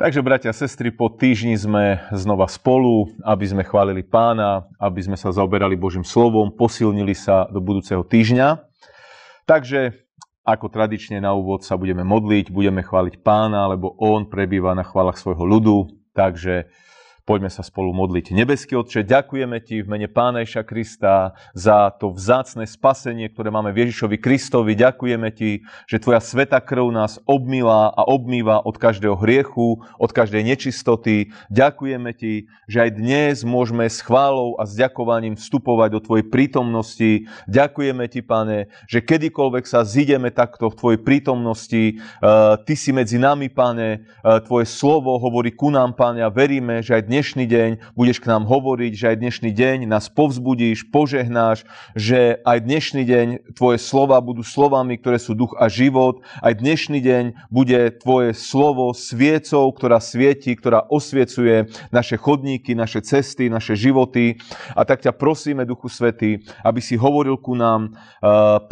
Takže, bratia a sestry, po týždni sme znova spolu, aby sme chválili pána, aby sme sa zaoberali Božím slovom, posilnili sa do budúceho týždňa. Takže, ako tradične na úvod sa budeme modliť, budeme chváliť pána, lebo on prebýva na chválach svojho ľudu. Takže Poďme sa spolu modliť. Nebeský Otče, ďakujeme Ti v mene Pánejša Krista za to vzácne spasenie, ktoré máme v Ježišovi Kristovi. Ďakujeme Ti, že Tvoja sveta krv nás obmilá a obmýva od každého hriechu, od každej nečistoty. Ďakujeme Ti, že aj dnes môžeme s chválou a s ďakovaním vstupovať do Tvojej prítomnosti. Ďakujeme Ti, Pane, že kedykoľvek sa zideme takto v Tvojej prítomnosti, eh, Ty si medzi nami, Pane, eh, Tvoje slovo hovorí ku nám, Pane, a veríme, že aj dnes dnešný deň, budeš k nám hovoriť, že aj dnešný deň nás povzbudíš, požehnáš, že aj dnešný deň tvoje slova budú slovami, ktoré sú duch a život, aj dnešný deň bude tvoje slovo sviecou, ktorá svieti, ktorá osviecuje naše chodníky, naše cesty, naše životy. A tak ťa prosíme, Duchu Svetý, aby si hovoril ku nám,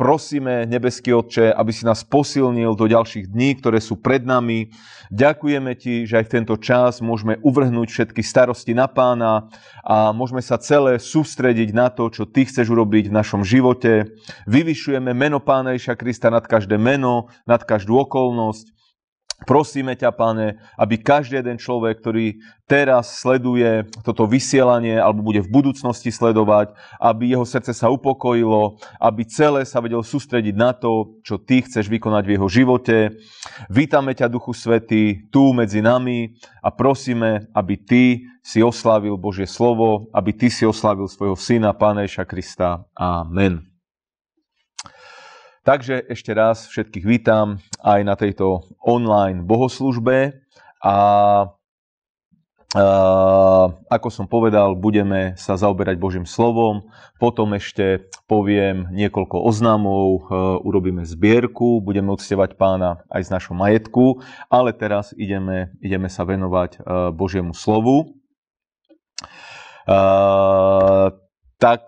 prosíme, nebeský Otče, aby si nás posilnil do ďalších dní, ktoré sú pred nami. Ďakujeme ti, že aj v tento čas môžeme uvrhnúť všetky starosti na pána a môžeme sa celé sústrediť na to, čo ty chceš urobiť v našom živote. Vyvyšujeme meno pána Iša Krista nad každé meno, nad každú okolnosť Prosíme ťa, pane, aby každý jeden človek, ktorý teraz sleduje toto vysielanie alebo bude v budúcnosti sledovať, aby jeho srdce sa upokojilo, aby celé sa vedel sústrediť na to, čo ty chceš vykonať v jeho živote. Vítame ťa, Duchu Svety, tu medzi nami a prosíme, aby ty si oslavil Božie slovo, aby ty si oslavil svojho syna, Pána Ježa Krista. Amen. Takže ešte raz všetkých vítam aj na tejto online bohoslužbe a, a ako som povedal, budeme sa zaoberať Božím slovom, potom ešte poviem niekoľko oznámov, e, urobíme zbierku, budeme uctievať pána aj z našho majetku, ale teraz ideme, ideme sa venovať e, Božiemu slovu. E, tak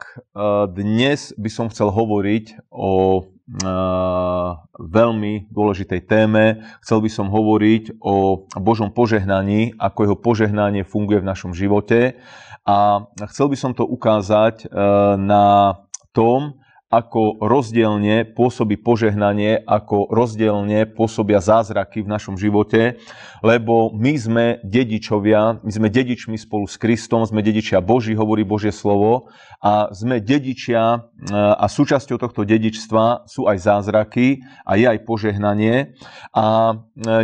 dnes by som chcel hovoriť o Eh, veľmi dôležitej téme. Chcel by som hovoriť o Božom požehnaní, ako jeho požehnanie funguje v našom živote. A chcel by som to ukázať eh, na tom, ako rozdielne pôsobí požehnanie, ako rozdielne pôsobia zázraky v našom živote, lebo my sme dedičovia, my sme dedičmi spolu s Kristom, sme dedičia Boží, hovorí Božie slovo, a sme dedičia e, a súčasťou tohto dedičstva sú aj zázraky a je aj požehnanie. A e,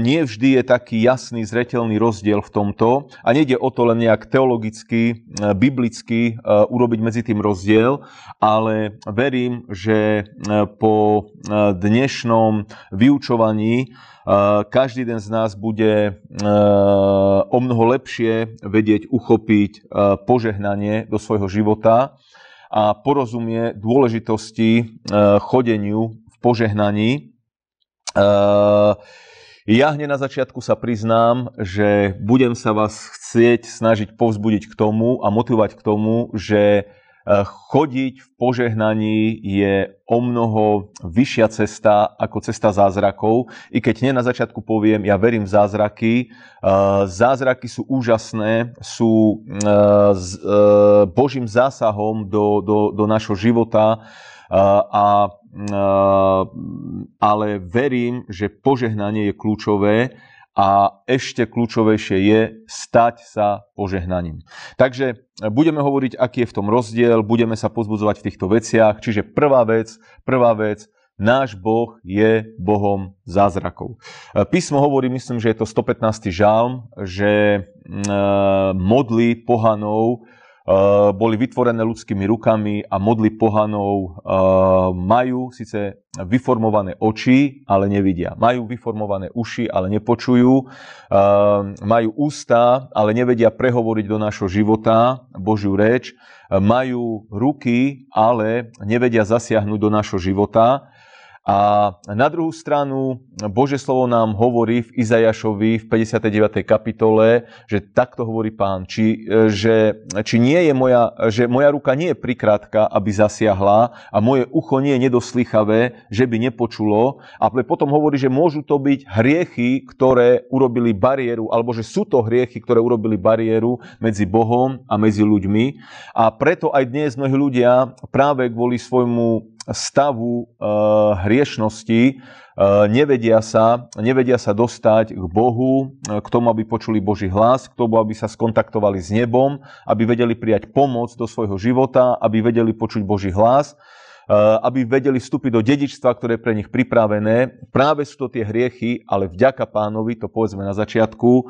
nie vždy je taký jasný, zretelný rozdiel v tomto a nejde o to len nejak teologicky, e, biblicky urobiť medzi tým rozdiel, ale verím, že e, po e, dnešnom vyučovaní e, každý jeden z nás bude o mnoho lepšie vedieť uchopiť požehnanie do svojho života a porozumie dôležitosti chodeniu v požehnaní. Ja hneď na začiatku sa priznám, že budem sa vás chcieť snažiť povzbudiť k tomu a motivovať k tomu, že chodiť v požehnaní je o mnoho vyššia cesta ako cesta zázrakov. I keď nie na začiatku poviem, ja verím v zázraky. Eh, zázraky sú úžasné, sú eh, eh, Božím zásahom do, do, do našho života a ale verím, že požehnanie je kľúčové a ešte kľúčovejšie je stať sa požehnaním. Takže e, budeme hovoriť, aký je v tom rozdiel, budeme sa pozbudzovať v týchto veciach. Čiže prvá vec, prvá vec, náš Boh je Bohom zázrakov. E, písmo hovorí, myslím, že je to 115. žalm, že e, modli pohanov, Eh, boli vytvorené ľudskými rukami a modli pohanov eh, majú síce vyformované oči, ale nevidia. Majú vyformované uši, ale nepočujú. Eh, majú ústa, ale nevedia prehovoriť do našho života Božiu reč. Majú ruky, ale nevedia zasiahnuť do našho života a na druhú stranu, Bože slovo nám hovorí v Izajašovi v 59. kapitole, že takto hovorí pán, či, e, že, či nie je moja, že moja ruka nie je prikrátka, aby zasiahla a moje ucho nie je nedoslýchavé, že by nepočulo. A potom hovorí, že môžu to byť hriechy, ktoré urobili bariéru, alebo že sú to hriechy, ktoré urobili bariéru medzi Bohom a medzi ľuďmi. A preto aj dnes mnohí ľudia práve kvôli svojmu stavu eh, hriešnosti, eh, nevedia sa, nevedia sa dostať k Bohu, eh, k tomu, aby počuli Boží hlas, k tomu, aby sa skontaktovali s nebom, aby vedeli prijať pomoc do svojho života, aby vedeli počuť Boží hlas, aby vedeli vstúpiť do dedičstva, ktoré je pre nich pripravené. Práve sú to tie hriechy, ale vďaka pánovi, to povedzme na začiatku,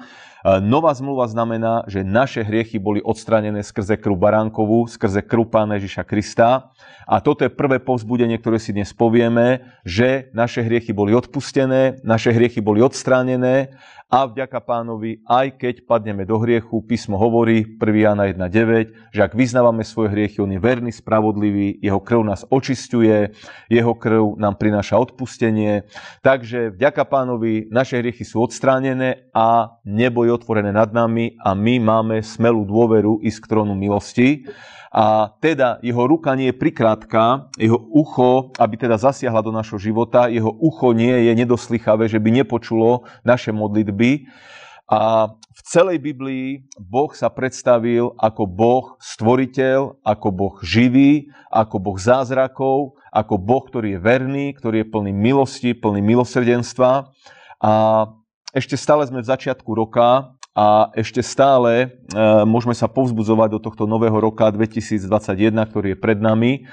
Nová zmluva znamená, že naše hriechy boli odstranené skrze krv baránkovú, skrze krv Pána Ježiša Krista. A toto je prvé povzbudenie, ktoré si dnes povieme, že naše hriechy boli odpustené, naše hriechy boli odstránené a vďaka pánovi, aj keď padneme do hriechu, písmo hovorí 1. Jana 1.9, že ak vyznávame svoje hriechy, on je verný, spravodlivý, jeho krv nás očistuje, jeho krv nám prináša odpustenie. Takže vďaka pánovi naše hriechy sú odstránené a neboj otvorené nad nami a my máme smelú dôveru ísť k trónu milosti. A teda jeho ruka nie je prikrátka, jeho ucho, aby teda zasiahla do našho života, jeho ucho nie je nedoslychavé, že by nepočulo naše modlitby. A v celej Biblii Boh sa predstavil ako Boh stvoriteľ, ako Boh živý, ako Boh zázrakov, ako Boh, ktorý je verný, ktorý je plný milosti, plný milosrdenstva. A ešte stále sme v začiatku roka a ešte stále e, môžeme sa povzbudzovať do tohto nového roka 2021, ktorý je pred nami.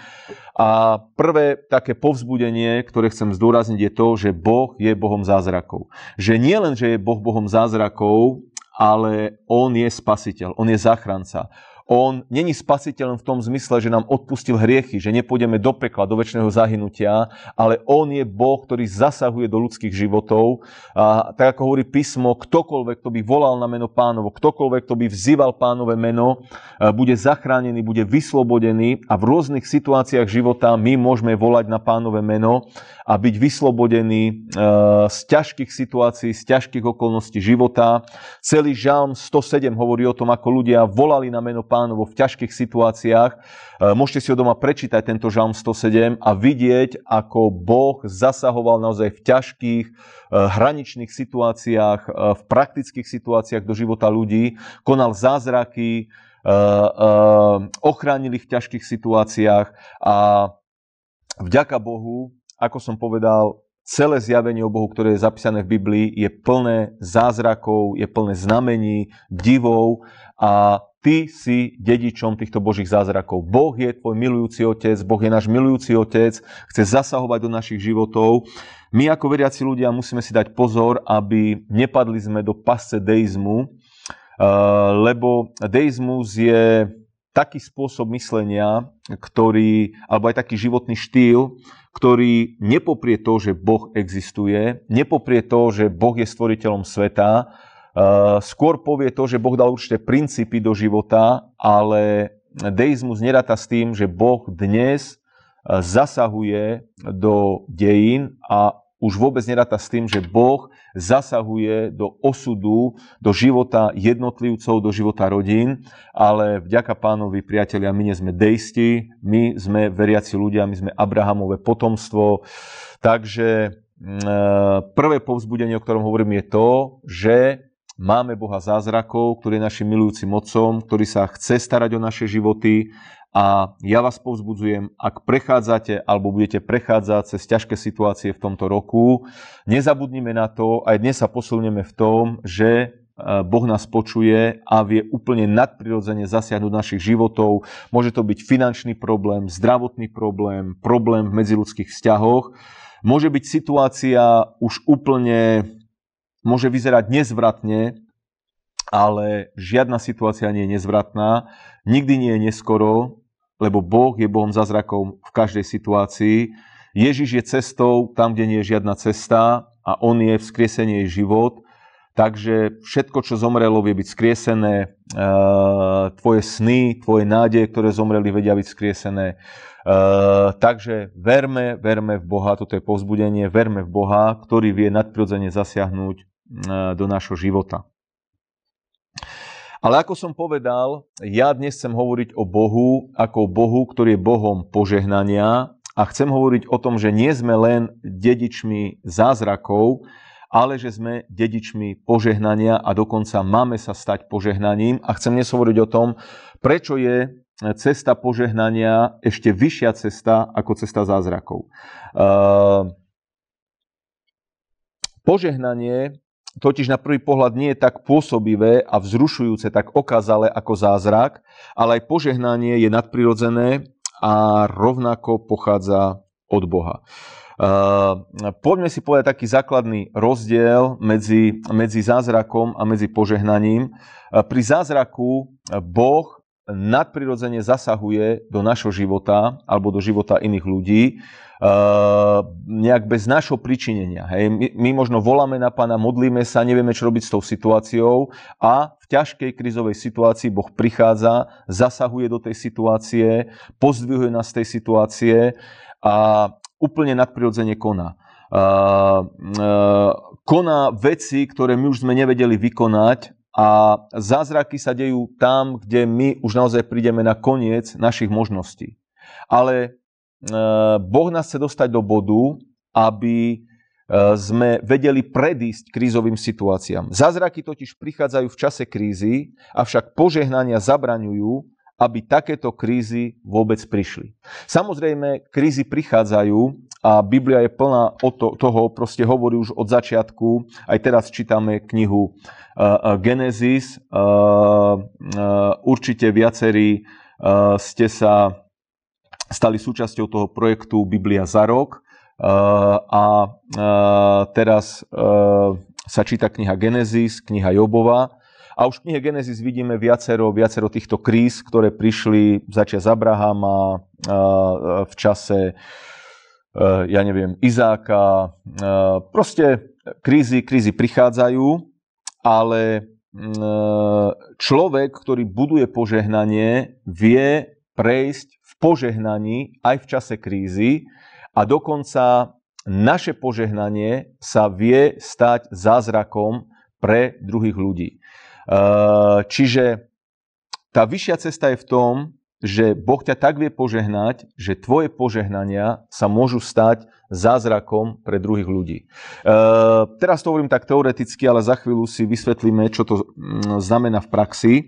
A prvé také povzbudenie, ktoré chcem zdôrazniť, je to, že Boh je Bohom zázrakov. Že nie len, že je Boh Bohom zázrakov, ale On je spasiteľ, On je záchranca. On není spasiteľom v tom zmysle, že nám odpustil hriechy, že nepôjdeme do pekla, do väčšného zahynutia, ale On je Boh, ktorý zasahuje do ľudských životov. A tak ako hovorí písmo, ktokoľvek, kto by volal na meno pánovo, ktokoľvek, kto by vzýval pánové meno, e, bude zachránený, bude vyslobodený a v rôznych situáciách života my môžeme volať na pánové meno a byť vyslobodený eh, z ťažkých situácií, z ťažkých okolností života. Celý žalm 107 hovorí o tom, ako ľudia volali na meno pánovo v ťažkých situáciách. Eh, môžete si ho doma prečítať tento žalm 107 a vidieť, ako Boh zasahoval naozaj v ťažkých eh, hraničných situáciách, v praktických situáciách do života ľudí, konal zázraky, ochránil ich v ťažkých situáciách a vďaka Bohu ako som povedal, celé zjavenie o Bohu, ktoré je zapísané v Biblii, je plné zázrakov, je plné znamení, divov a ty si dedičom týchto božích zázrakov. Boh je tvoj milujúci otec, Boh je náš milujúci otec, chce zasahovať do našich životov. My ako veriaci ľudia musíme si dať pozor, aby nepadli sme do pasce deizmu, uh, lebo deizmus je taký spôsob myslenia, ktorý, alebo aj taký životný štýl, ktorý nepoprie to, že Boh existuje, nepoprie to, že Boh je stvoriteľom sveta, uh, skôr povie to, že Boh dal určité princípy do života, ale deizmus neráta s tým, že Boh dnes uh, zasahuje do dejín a už vôbec neráta s tým, že Boh zasahuje do osudu, do života jednotlivcov, do života rodín, ale vďaka pánovi, priatelia, my nie sme deisti, my sme veriaci ľudia, my sme Abrahamové potomstvo, takže mm, e, prvé povzbudenie, o ktorom hovorím, je to, že máme Boha zázrakov, ktorý je našim milujúcim mocom, ktorý sa chce starať o naše životy a ja vás povzbudzujem, ak prechádzate alebo budete prechádzať cez ťažké situácie v tomto roku, nezabudnime na to, aj dnes sa posilneme v tom, že e, Boh nás počuje a vie úplne nadprirodzene zasiahnuť našich životov. Môže to byť finančný problém, zdravotný problém, problém v medziludských vzťahoch. Môže byť situácia už úplne, môže vyzerať nezvratne, ale žiadna situácia nie je nezvratná, nikdy nie je neskoro lebo Boh je Bohom zázrakom v každej situácii. Ježiš je cestou tam, kde nie je žiadna cesta a On je vzkriesenie je život. Takže všetko, čo zomrelo, vie byť skriesené. E, tvoje sny, tvoje nádeje, ktoré zomreli, vedia byť skriesené. E, takže verme, verme v Boha, toto je povzbudenie, verme v Boha, ktorý vie nadprirodzene zasiahnuť e, do nášho života. Ale ako som povedal, ja dnes chcem hovoriť o Bohu ako Bohu, ktorý je Bohom požehnania a chcem hovoriť o tom, že nie sme len dedičmi zázrakov, ale že sme dedičmi požehnania a dokonca máme sa stať požehnaním. A chcem dnes hovoriť o tom, prečo je cesta požehnania ešte vyššia cesta ako cesta zázrakov. Ehm, požehnanie totiž na prvý pohľad nie je tak pôsobivé a vzrušujúce, tak okázale ako zázrak, ale aj požehnanie je nadprirodzené a rovnako pochádza od Boha. Ehm, poďme si povedať taký základný rozdiel medzi, medzi zázrakom a medzi požehnaním. Ehm, pri zázraku Boh nadprirodzene zasahuje do našho života alebo do života iných ľudí Eh, nejak bez našho pričinenia. Hej. My, my možno voláme na pána, modlíme sa, nevieme, čo robiť s tou situáciou a v ťažkej krizovej situácii Boh prichádza, zasahuje do tej situácie, pozdvihuje nás z tej situácie a úplne nadprirodzene koná. Uh, uh, koná veci, ktoré my už sme nevedeli vykonať a zázraky sa dejú tam, kde my už naozaj prídeme na koniec našich možností. Ale E, boh nás chce dostať do bodu, aby e, sme vedeli predísť krízovým situáciám. Zázraky totiž prichádzajú v čase krízy, avšak požehnania zabraňujú, aby takéto krízy vôbec prišli. Samozrejme, krízy prichádzajú a Biblia je plná o to, toho, proste hovorí už od začiatku, aj teraz čítame knihu uh, Genesis, uh, uh, určite viacerí uh, ste sa stali súčasťou toho projektu Biblia za rok eh, a eh, teraz eh, sa číta kniha Genesis, kniha Jobova. A už v knihe Genesis vidíme viacero, viacero týchto kríz, ktoré prišli začia z Abrahama v čase, ja neviem, Izáka. Proste krízy, krízy prichádzajú, ale mm, človek, ktorý buduje požehnanie, vie prejsť požehnaní aj v čase krízy a dokonca naše požehnanie sa vie stať zázrakom pre druhých ľudí. Ehm, čiže tá vyššia cesta je v tom, že Boh ťa tak vie požehnať, že tvoje požehnania sa môžu stať zázrakom pre druhých ľudí. E, teraz to hovorím tak teoreticky, ale za chvíľu si vysvetlíme, čo to mm, znamená v praxi. E,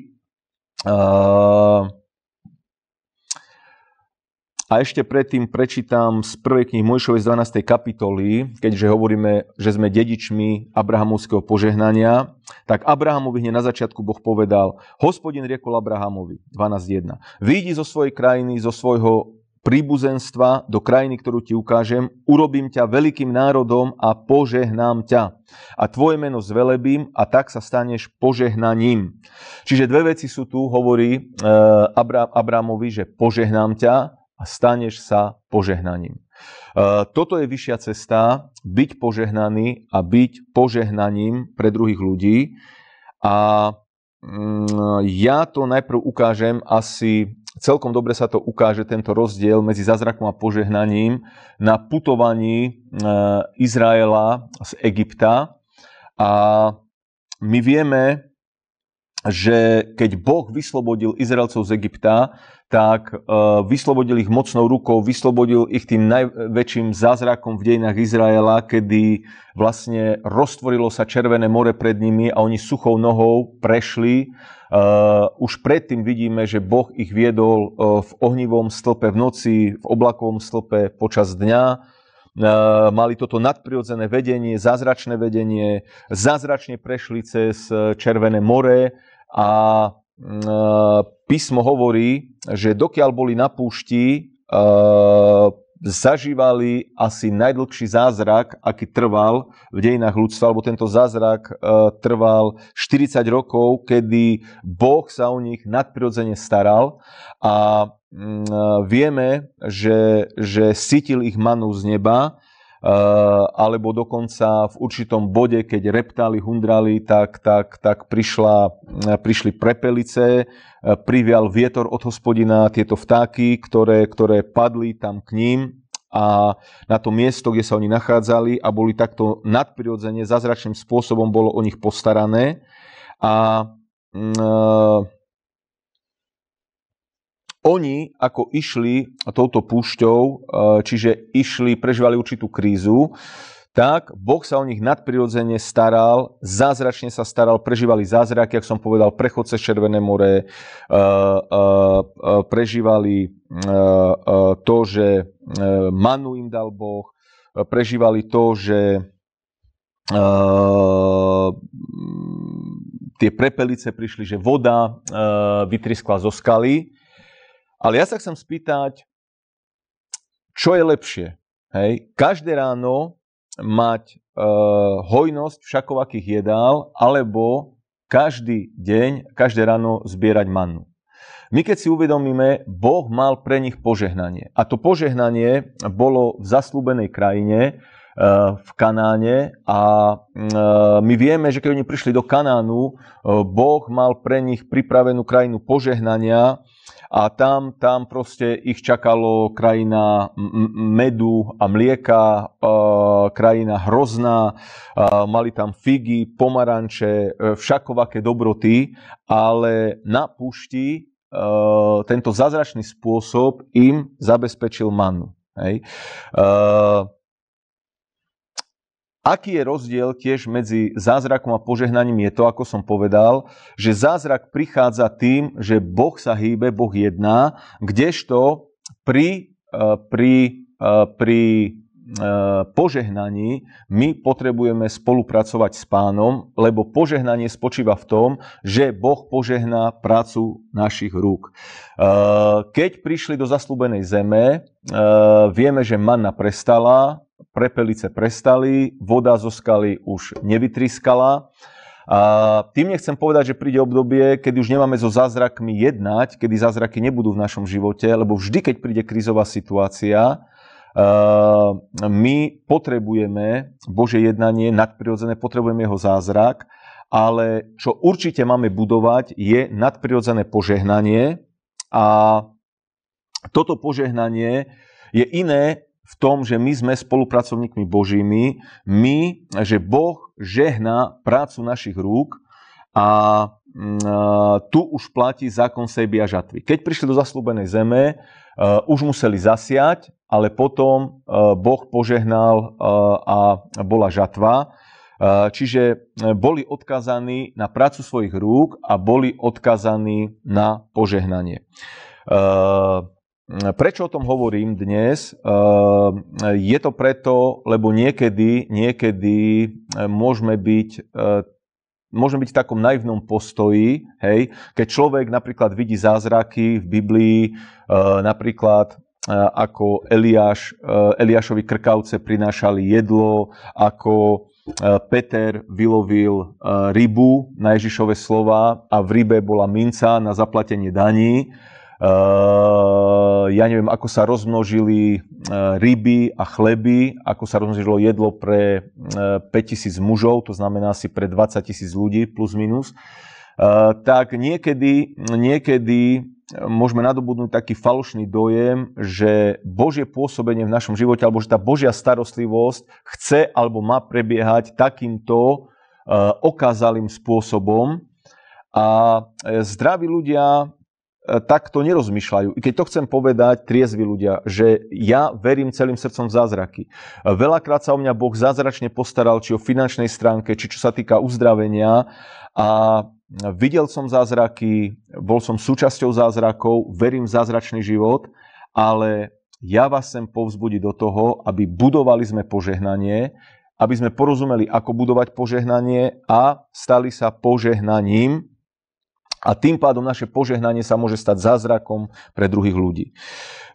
a ešte predtým prečítam z prvej knihy Mojšovej z 12. kapitoly, keďže hovoríme, že sme dedičmi Abrahamovského požehnania, tak Abrahamovi hneď na začiatku Boh povedal, hospodin riekol Abrahamovi, 12.1, výjdi zo svojej krajiny, zo svojho príbuzenstva do krajiny, ktorú ti ukážem, urobím ťa veľkým národom a požehnám ťa. A tvoje meno zvelebím a tak sa staneš požehnaním. Čiže dve veci sú tu, hovorí eh, Abra- Abrahamovi, že požehnám ťa a staneš sa požehnaním. E, toto je vyššia cesta, byť požehnaný a byť požehnaním pre druhých ľudí. A mm, ja to najprv ukážem asi, celkom dobre sa to ukáže, tento rozdiel medzi zázrakom a požehnaním na putovaní e, Izraela z Egypta. A my vieme, že keď Boh vyslobodil Izraelcov z Egypta, tak e, vyslobodil ich mocnou rukou, vyslobodil ich tým najväčším zázrakom v dejinách Izraela, kedy vlastne roztvorilo sa Červené more pred nimi a oni suchou nohou prešli. E, už predtým vidíme, že Boh ich viedol e, v ohnivom stĺpe v noci, v oblakovom stĺpe počas dňa mali toto nadprirodzené vedenie, zázračné vedenie, zázračne prešli cez Červené more a Mm, e, písmo hovorí, že dokiaľ boli na púšti, e, zažívali asi najdlhší zázrak, aký trval v dejinách ľudstva, alebo tento zázrak e, trval 40 rokov, kedy Boh sa o nich nadprirodzene staral a mm, vieme, že, že ich manu z neba Eh, alebo dokonca v určitom bode, keď reptáli hundrali, tak, tak, tak prišla, eh, prišli prepelice, eh, privial vietor od hospodina tieto vtáky, ktoré, ktoré padli tam k ním a na to miesto, kde sa oni nachádzali a boli takto nadprirodzene, zázračným spôsobom bolo o nich postarané. A e, oni ako išli touto púšťou, e, čiže išli, prežívali určitú krízu, tak Boh sa o nich nadprirodzene staral, zázračne sa staral, prežívali zázraky, ak som povedal, prechod cez Červené more, e, e, prežívali to, že manu im dal Boh, prežívali to, že tie prepelice prišli, že voda vytriskla zo skaly, ale ja sa chcem spýtať, čo je lepšie? Hej? Každé ráno mať e, hojnosť všakovakých jedál, alebo každý deň, každé ráno zbierať mannu. My keď si uvedomíme, Boh mal pre nich požehnanie. A to požehnanie bolo v zaslúbenej krajine, e, v Kanáne a e, my vieme, že keď oni prišli do Kanánu, e, Boh mal pre nich pripravenú krajinu požehnania, a tam, tam proste ich čakalo krajina medu a mlieka, krajina hrozná, mali tam figy, pomaranče, e, všakovaké dobroty, ale na pušti e, tento zázračný spôsob im zabezpečil manu. Hej. E, Aký je rozdiel tiež medzi zázrakom a požehnaním je to, ako som povedal, že zázrak prichádza tým, že Boh sa hýbe, Boh jedná, kdežto pri, e, pri, e, pri e, požehnaní my potrebujeme spolupracovať s pánom, lebo požehnanie spočíva v tom, že Boh požehná prácu našich rúk. Keď prišli do zaslúbenej zeme, vieme, že manna prestala, prepelice prestali, voda zo skaly už nevytriskala. A tým nechcem povedať, že príde obdobie, kedy už nemáme so zázrakmi jednať, kedy zázraky nebudú v našom živote, lebo vždy, keď príde krízová situácia, my potrebujeme Bože jednanie, nadprirodzené, potrebujeme jeho zázrak, ale čo určite máme budovať, je nadprirodzené požehnanie a toto požehnanie je iné v tom, že my sme spolupracovníkmi Božími, my, že Boh žehná prácu našich rúk a mm, tu už platí zákon sejby a žatvy. Keď prišli do zaslúbenej zeme, e, už museli zasiať, ale potom e, Boh požehnal e, a bola žatva. Čiže boli odkazaní na prácu svojich rúk a boli odkazaní na požehnanie. Prečo o tom hovorím dnes? Eh, je to preto, lebo niekedy, niekedy eh, môžeme byť eh, môžeme byť v takom naivnom postoji, hej, keď človek napríklad vidí zázraky v Biblii, napríklad ako Eliáš, Eliášovi krkavce prinášali jedlo, ako Peter vylovil rybu na Ježišove slova a v rybe bola minca na zaplatenie daní Eh, ja neviem, ako sa rozmnožili eh, ryby a chleby, ako sa rozmnožilo jedlo pre 5000 eh, mužov, to znamená asi pre 20 tisíc ľudí plus minus, tak niekedy, niekedy môžeme nadobudnúť taký falošný dojem, že Božie pôsobenie v našom živote alebo že tá Božia starostlivosť chce alebo má prebiehať takýmto okázalým spôsobom. A zdraví ľudia E, takto nerozmýšľajú. I keď to chcem povedať, triezvi ľudia, že ja verím celým srdcom v zázraky. E, veľakrát sa o mňa Boh zázračne postaral, či o finančnej stránke, či čo sa týka uzdravenia. A videl som zázraky, bol som súčasťou zázrakov, verím v zázračný život, ale ja vás sem povzbudiť do toho, aby budovali sme požehnanie, aby sme porozumeli, ako budovať požehnanie a stali sa požehnaním a tým pádom naše požehnanie sa môže stať zázrakom pre druhých ľudí.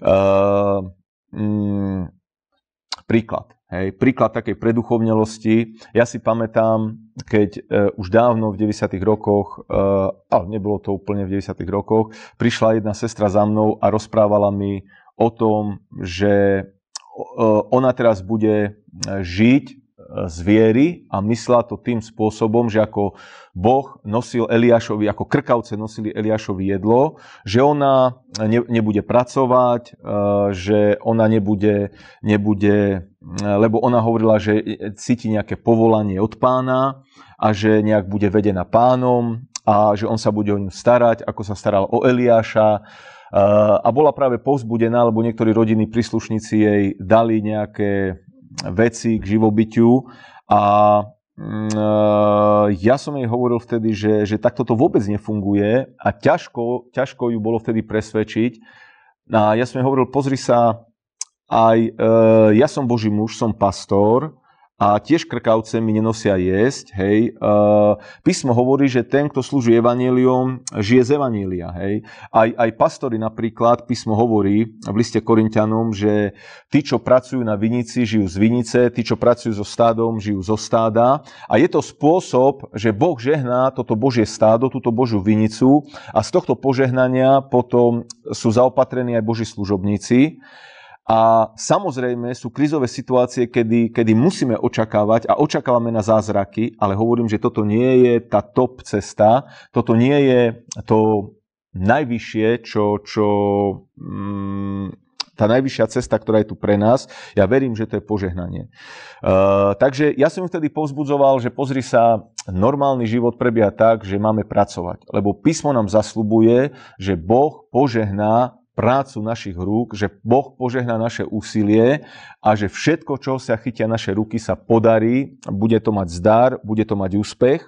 Ehm, mm, príklad. Hej, príklad takej preduchovnelosti. Ja si pamätám, keď e, už dávno v 90. rokoch, e, ale nebolo to úplne v 90. rokoch, prišla jedna sestra za mnou a rozprávala mi o tom, že e, ona teraz bude e, žiť z viery a myslela to tým spôsobom, že ako Boh nosil Eliášovi, ako krkavce nosili Eliášovi jedlo, že ona ne, nebude pracovať, e, že ona nebude, nebude, e, lebo ona hovorila, že cíti nejaké povolanie od pána a že nejak bude vedená pánom a že on sa bude o ňu starať, ako sa staral o Eliáša e, a bola práve povzbudená, lebo niektorí rodinní príslušníci jej dali nejaké veci k živobytiu a mm, e, ja som jej hovoril vtedy, že, že takto to vôbec nefunguje a ťažko, ťažko ju bolo vtedy presvedčiť. No a ja som jej hovoril, pozri sa, aj e, ja som Boží muž, som pastor, a tiež krkavce mi nenosia jesť, hej. E, písmo hovorí, že ten, kto slúži evaníliom, žije z evanília, hej. Aj, aj pastori napríklad, písmo hovorí v liste Korintianom, že tí, čo pracujú na vinici, žijú z vinice, tí, čo pracujú so stádom, žijú zo stáda. A je to spôsob, že Boh žehná toto Božie stádo, túto Božiu vinicu a z tohto požehnania potom sú zaopatrení aj Boží služobníci. A samozrejme sú krizové situácie, kedy, kedy musíme očakávať a očakávame na zázraky, ale hovorím, že toto nie je tá top cesta, toto nie je to najvyššie, čo, čo mm, tá najvyššia cesta, ktorá je tu pre nás. Ja verím, že to je požehnanie. E, takže ja som vtedy povzbudzoval, že pozri sa, normálny život prebieha tak, že máme pracovať. Lebo písmo nám zaslubuje, že Boh požehná prácu našich rúk, že Boh požehná naše úsilie a že všetko, čo sa chytia naše ruky, sa podarí, bude to mať zdar, bude to mať úspech.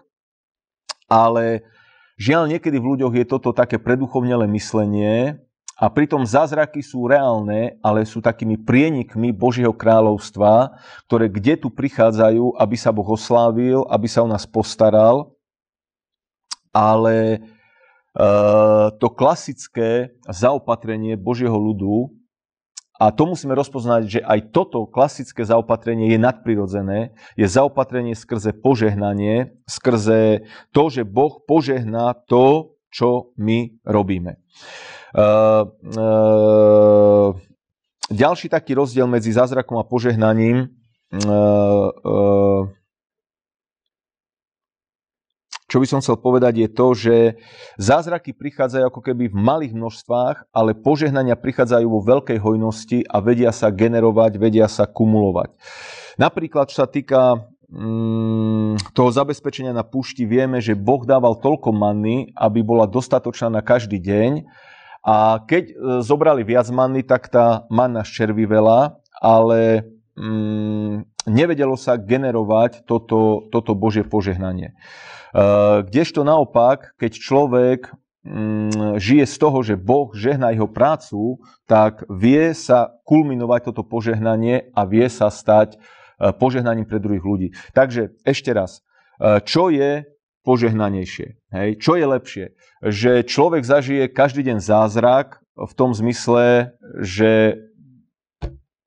Ale žiaľ, niekedy v ľuďoch je toto také preduchovnelé myslenie a pritom zázraky sú reálne, ale sú takými prienikmi Božieho kráľovstva, ktoré kde tu prichádzajú, aby sa Boh oslávil, aby sa o nás postaral, ale Eh, to klasické zaopatrenie Božieho ľudu, a to musíme rozpoznať, že aj toto klasické zaopatrenie je nadprirodzené. Je zaopatrenie skrze požehnanie, skrze to, že Boh požehná to, čo my robíme. Eh, eh, ďalší taký rozdiel medzi zázrakom a požehnaním čo by som chcel povedať je to, že zázraky prichádzajú ako keby v malých množstvách, ale požehnania prichádzajú vo veľkej hojnosti a vedia sa generovať, vedia sa kumulovať. Napríklad, čo sa týka mm, toho zabezpečenia na púšti vieme, že Boh dával toľko manny, aby bola dostatočná na každý deň. A keď e, zobrali viac manny, tak tá manna ščervivela, ale mm, nevedelo sa generovať toto, toto Božie požehnanie. E, kdežto naopak, keď človek mm, žije z toho, že Boh žehná jeho prácu, tak vie sa kulminovať toto požehnanie a vie sa stať e, požehnaním pre druhých ľudí. Takže ešte raz, e, čo je požehnanejšie? Hej? Čo je lepšie? Že človek zažije každý deň zázrak v tom zmysle, že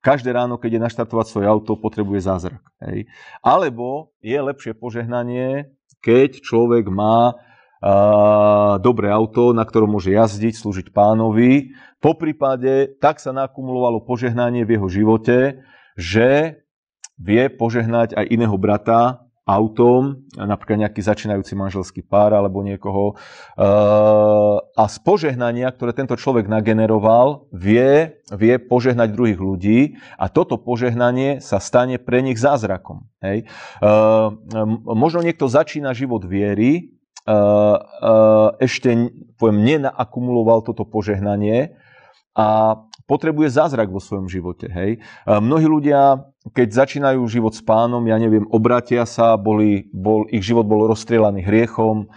Každé ráno, keď je naštartovať svoje auto, potrebuje zázrak. Hej. Alebo je lepšie požehnanie, keď človek má a, dobré auto, na ktorom môže jazdiť, slúžiť pánovi. Po prípade tak sa nakumulovalo požehnanie v jeho živote, že vie požehnať aj iného brata autom, napríklad nejaký začínajúci manželský pár alebo niekoho. Eh, a z požehnania, ktoré tento človek nageneroval, vie, vie požehnať druhých ľudí a toto požehnanie sa stane pre nich zázrakom. Hej. Eh, možno niekto začína život viery, eh, ešte poviem, nenaakumuloval toto požehnanie a potrebuje zázrak vo svojom živote. Hej? Mnohí ľudia, keď začínajú život s pánom, ja neviem, obratia sa, boli, bol, ich život bol rozstrelaný hriechom,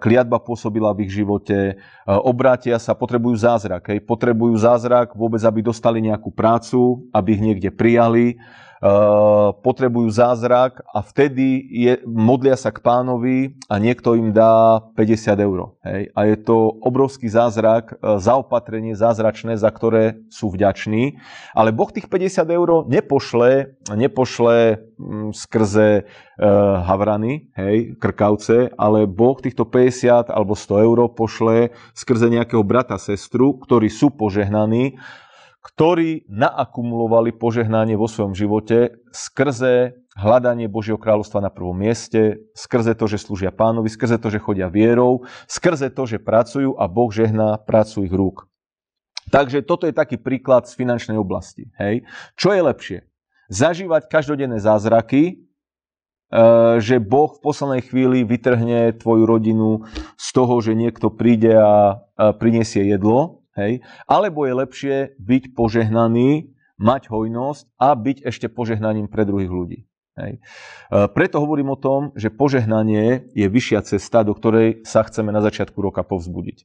kliatba pôsobila v ich živote, obrátia sa, potrebujú zázrak. Hej? Potrebujú zázrak vôbec, aby dostali nejakú prácu, aby ich niekde prijali, Eh, potrebujú zázrak a vtedy je, modlia sa k pánovi a niekto im dá 50 eur. Hej? A je to obrovský zázrak, eh, zaopatrenie zázračné, za ktoré sú vďační. Ale Boh tých 50 eur nepošle, nepošle mm, skrze eh, havrany, hej, krkavce, ale Boh týchto 50 alebo 100 eur pošle skrze nejakého brata, sestru, ktorí sú požehnaní ktorí naakumulovali požehnanie vo svojom živote skrze hľadanie Božieho kráľovstva na prvom mieste, skrze to, že slúžia pánovi, skrze to, že chodia vierou, skrze to, že pracujú a Boh žehná prácu ich rúk. Takže toto je taký príklad z finančnej oblasti. Hej. Čo je lepšie? Zažívať každodenné zázraky, e, že Boh v poslednej chvíli vytrhne tvoju rodinu z toho, že niekto príde a prinesie jedlo, Hej? Alebo je lepšie byť požehnaný, mať hojnosť a byť ešte požehnaním pre druhých ľudí. Hej. E, preto hovorím o tom, že požehnanie je vyššia cesta, do ktorej sa chceme na začiatku roka povzbudiť. E,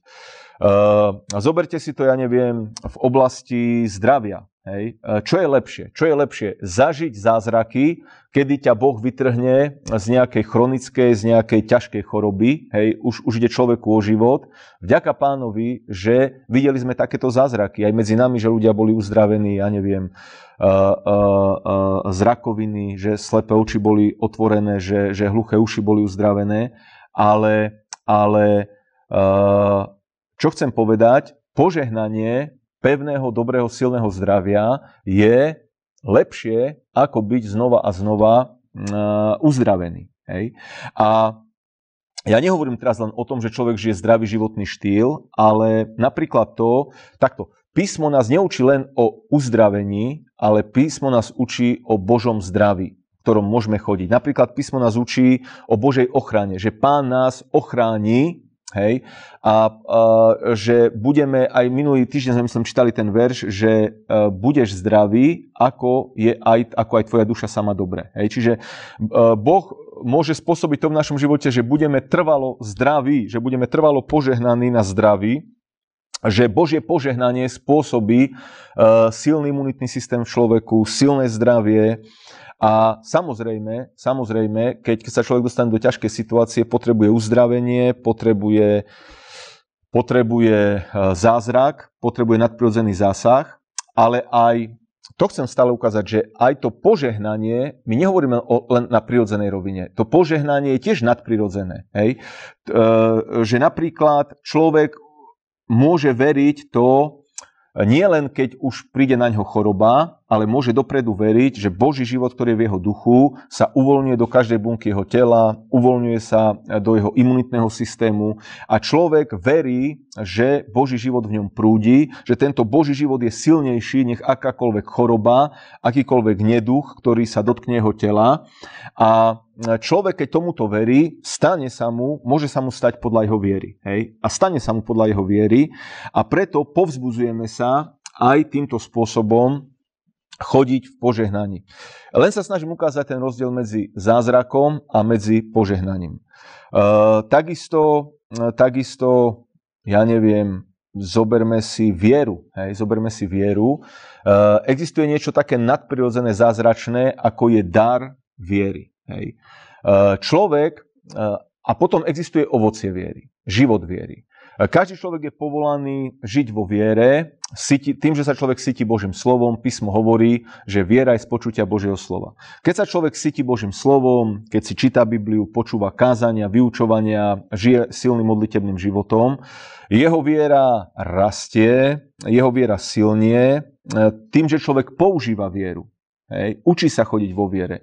zoberte si to, ja neviem, v oblasti zdravia. Hej. E, čo je lepšie? Čo je lepšie? Zažiť zázraky, kedy ťa Boh vytrhne z nejakej chronickej, z nejakej ťažkej choroby, hej, už, už ide človeku o život. Vďaka pánovi, že videli sme takéto zázraky, aj medzi nami, že ľudia boli uzdravení, ja neviem, uh, E, e, e, z rakoviny, že slepé oči boli otvorené, že, že hluché uši boli uzdravené, ale, ale čo chcem povedať, požehnanie pevného, dobrého, silného zdravia je lepšie, ako byť znova a znova uzdravený. Hej? A ja nehovorím teraz len o tom, že človek žije zdravý životný štýl, ale napríklad to, takto, písmo nás neučí len o uzdravení, ale písmo nás učí o Božom zdraví, v ktorom môžeme chodiť. Napríklad písmo nás učí o Božej ochrane, že Pán nás ochráni, hej, a, a že budeme, aj minulý týždeň sme myslím čítali ten verš, že a, e, budeš zdravý, ako, je aj, ako aj tvoja duša sama dobre. Hej, čiže a, e, Boh môže spôsobiť to v našom živote, že budeme trvalo zdraví, že budeme trvalo požehnaní na zdraví, že Božie požehnanie spôsobí e, silný imunitný systém v človeku, silné zdravie a samozrejme, samozrejme, keď sa človek dostane do ťažkej situácie, potrebuje uzdravenie, potrebuje, potrebuje e, zázrak, potrebuje nadprirodzený zásah, ale aj to chcem stále ukázať, že aj to požehnanie, my nehovoríme o, len na prirodzenej rovine, to požehnanie je tiež nadprirodzené. Hej? E, že napríklad človek môže veriť to e, nie len keď už príde na ňo choroba, ale môže dopredu veriť, že Boží život, ktorý je v jeho duchu, sa uvoľňuje do každej bunky jeho tela, uvoľňuje sa do jeho imunitného systému a človek verí, že Boží život v ňom prúdi, že tento Boží život je silnejší nech akákoľvek choroba, akýkoľvek neduch, ktorý sa dotkne jeho tela a človek, keď tomuto verí, stane sa mu, môže sa mu stať podľa jeho viery. Hej? A stane sa mu podľa jeho viery a preto povzbudzujeme sa aj týmto spôsobom chodiť v požehnaní. Len sa snažím ukázať ten rozdiel medzi zázrakom a medzi požehnaním. E, takisto, eh, takisto, ja neviem, zoberme si vieru. Hej, zoberme si vieru. E, eh, existuje niečo také nadprirodzené, zázračné, ako je dar viery. Hej. E, človek, e, a potom existuje ovocie viery, život viery. Každý človek je povolaný žiť vo viere, tým, že sa človek cíti Božím slovom, písmo hovorí, že viera je z počutia Božieho slova. Keď sa človek cíti Božím slovom, keď si číta Bibliu, počúva kázania, vyučovania, žije silným modlitebným životom, jeho viera rastie, jeho viera silnie, e, tým, že človek používa vieru. Hej. Učí sa chodiť vo viere. E,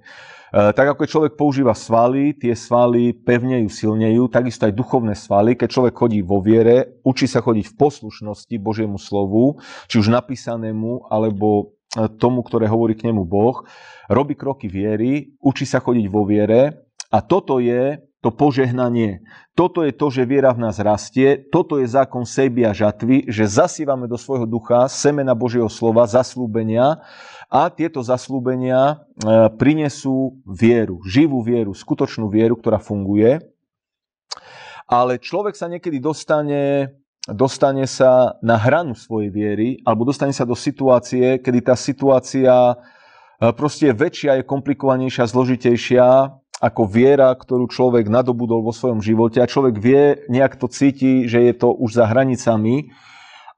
tak ako človek používa svaly, tie svaly pevnejú, silnejú, takisto aj duchovné svaly. Keď človek chodí vo viere, učí sa chodiť v poslušnosti Božiemu slovu, či už napísanému, alebo e, tomu, ktoré hovorí k nemu Boh. Robí kroky viery, učí sa chodiť vo viere. A toto je to požehnanie. Toto je to, že viera v nás rastie, toto je zákon sejby a žatvy, že zasývame do svojho ducha semena Božieho slova, zaslúbenia a tieto zaslúbenia e, prinesú vieru, živú vieru, skutočnú vieru, ktorá funguje. Ale človek sa niekedy dostane dostane sa na hranu svojej viery alebo dostane sa do situácie, kedy tá situácia e, proste je väčšia, je komplikovanejšia, zložitejšia ako viera, ktorú človek nadobudol vo svojom živote a človek vie, nejak to cíti, že je to už za hranicami.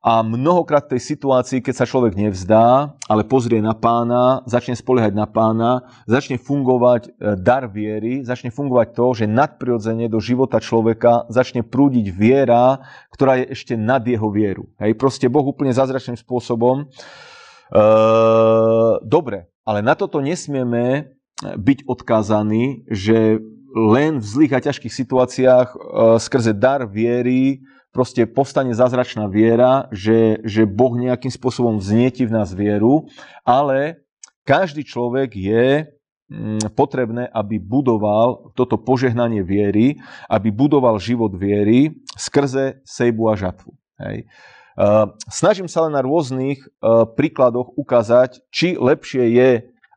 A mnohokrát v tej situácii, keď sa človek nevzdá, ale pozrie na pána, začne spoliehať na pána, začne fungovať e, dar viery, začne fungovať to, že nadprirodzene do života človeka začne prúdiť viera, ktorá je ešte nad jeho vieru. Hej, proste Boh úplne zázračným spôsobom. Eee, dobre, ale na toto nesmieme byť odkázaný, že len v zlých a ťažkých situáciách e, skrze dar viery proste postane zázračná viera, že, že Boh nejakým spôsobom vznieti v nás vieru, ale každý človek je mm, potrebné, aby budoval toto požehnanie viery, aby budoval život viery skrze sejbu a žatvu. Hej. E, snažím sa len na rôznych e, príkladoch ukázať, či lepšie je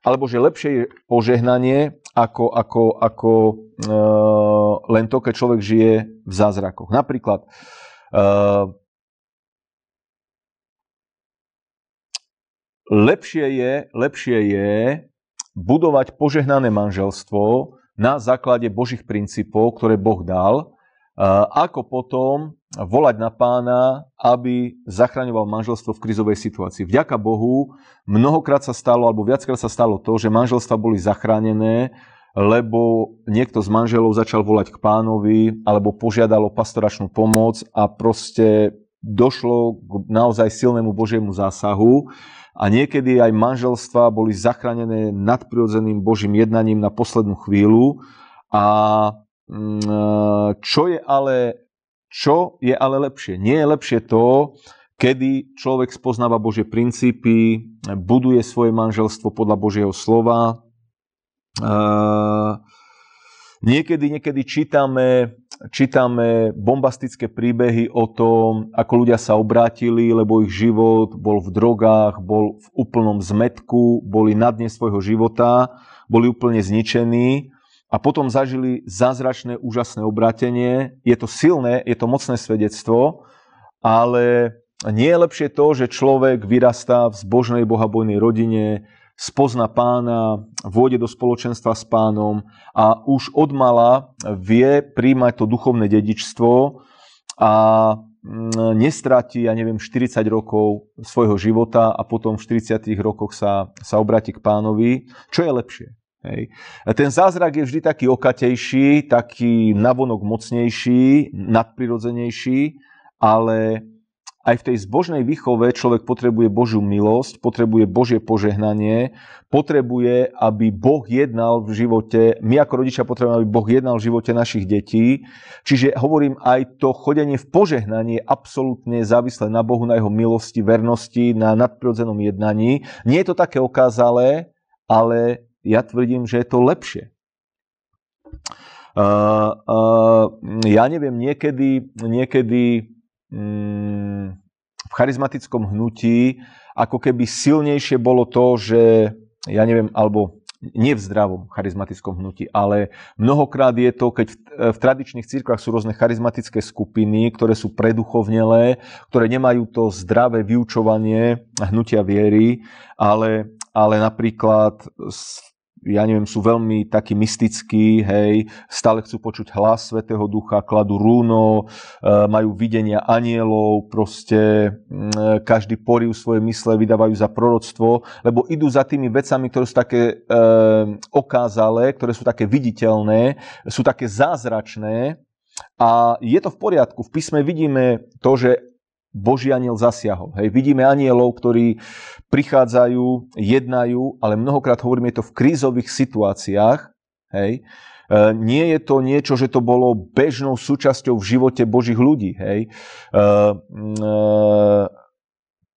alebo že lepšie je požehnanie ako, ako, ako e, len to, keď človek žije v zázrakoch. Napríklad e, lepšie je, lepšie je budovať požehnané manželstvo na základe Božích princípov, ktoré Boh dal, ako potom volať na pána, aby zachraňoval manželstvo v krizovej situácii. Vďaka Bohu mnohokrát sa stalo, alebo viackrát sa stalo to, že manželstva boli zachránené, lebo niekto z manželov začal volať k pánovi, alebo požiadalo pastoračnú pomoc a proste došlo k naozaj silnému Božiemu zásahu. A niekedy aj manželstva boli zachránené nadprirodzeným Božím jednaním na poslednú chvíľu. A Mm, čo je ale, čo je ale lepšie? Nie je lepšie to, kedy človek spoznáva Božie princípy, buduje svoje manželstvo podľa Božieho slova. Niekedy, niekedy čítame, čítame bombastické príbehy o tom, ako ľudia sa obrátili, lebo ich život bol v drogách, bol v úplnom zmetku, boli na dne svojho života, boli úplne zničení a potom zažili zázračné, úžasné obratenie. Je to silné, je to mocné svedectvo, ale nie je lepšie to, že človek vyrastá v zbožnej bohabojnej rodine, spozna pána, vôjde do spoločenstva s pánom a už od mala vie príjmať to duchovné dedičstvo a mm, nestratí, ja neviem, 40 rokov svojho života a potom v 40 rokoch sa, sa obráti k pánovi. Čo je lepšie? Hej. Ten zázrak je vždy taký okatejší, taký navonok mocnejší, nadprirodzenejší, ale aj v tej zbožnej výchove človek potrebuje Božiu milosť, potrebuje Božie požehnanie, potrebuje, aby Boh jednal v živote, my ako rodičia potrebujeme, aby Boh jednal v živote našich detí. Čiže hovorím aj to chodenie v požehnanie absolútne závislé na Bohu, na jeho milosti, vernosti, na nadprirodzenom jednaní. Nie je to také okázalé, ale ja tvrdím, že je to lepšie. Uh, uh, ja neviem, niekedy, niekedy um, v charizmatickom hnutí ako keby silnejšie bolo to, že ja neviem, alebo nie v zdravom charizmatickom hnutí, ale mnohokrát je to, keď v, v tradičných cirkvách sú rôzne charizmatické skupiny, ktoré sú preduchovnelé, ktoré nemajú to zdravé vyučovanie hnutia viery, ale, ale napríklad ja neviem, sú veľmi takí mystickí, hej, stále chcú počuť hlas Svetého Ducha, kladú rúno, e, majú videnia anielov, proste každý poriu svoje mysle vydávajú za proroctvo, lebo idú za tými vecami, ktoré sú také e, okázalé, ktoré sú také viditeľné, sú také zázračné a je to v poriadku. V písme vidíme to, že Boží aniel zasiahol. Hej, vidíme anielov, ktorí prichádzajú, jednajú, ale mnohokrát hovoríme to v krízových situáciách. Hej. E, nie je to niečo, že to bolo bežnou súčasťou v živote Božích ľudí. Hej. E, e,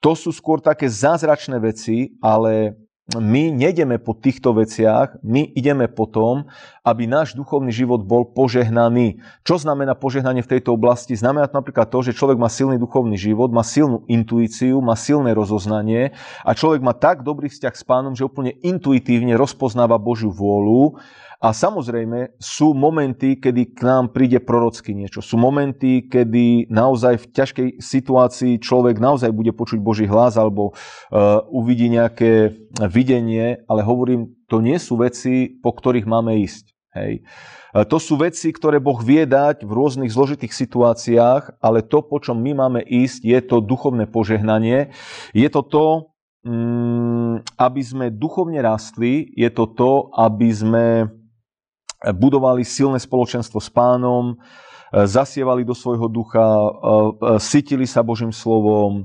to sú skôr také zázračné veci, ale my nejdeme po týchto veciach, my ideme po tom, aby náš duchovný život bol požehnaný. Čo znamená požehnanie v tejto oblasti? Znamená to napríklad to, že človek má silný duchovný život, má silnú intuíciu, má silné rozoznanie a človek má tak dobrý vzťah s pánom, že úplne intuitívne rozpoznáva Božiu vôľu a samozrejme sú momenty, kedy k nám príde prorocky niečo. Sú momenty, kedy naozaj v ťažkej situácii človek naozaj bude počuť Boží hlas alebo uh, uvidí nejaké videnie, ale hovorím, to nie sú veci, po ktorých máme ísť. Hej. E, to sú veci, ktoré Boh vie dať v rôznych zložitých situáciách, ale to, po čom my máme ísť, je to duchovné požehnanie. Je to to, mm, aby sme duchovne rastli, je to to, aby sme E, budovali silné spoločenstvo s pánom, e, zasievali do svojho ducha, e, sytili sa Božím slovom,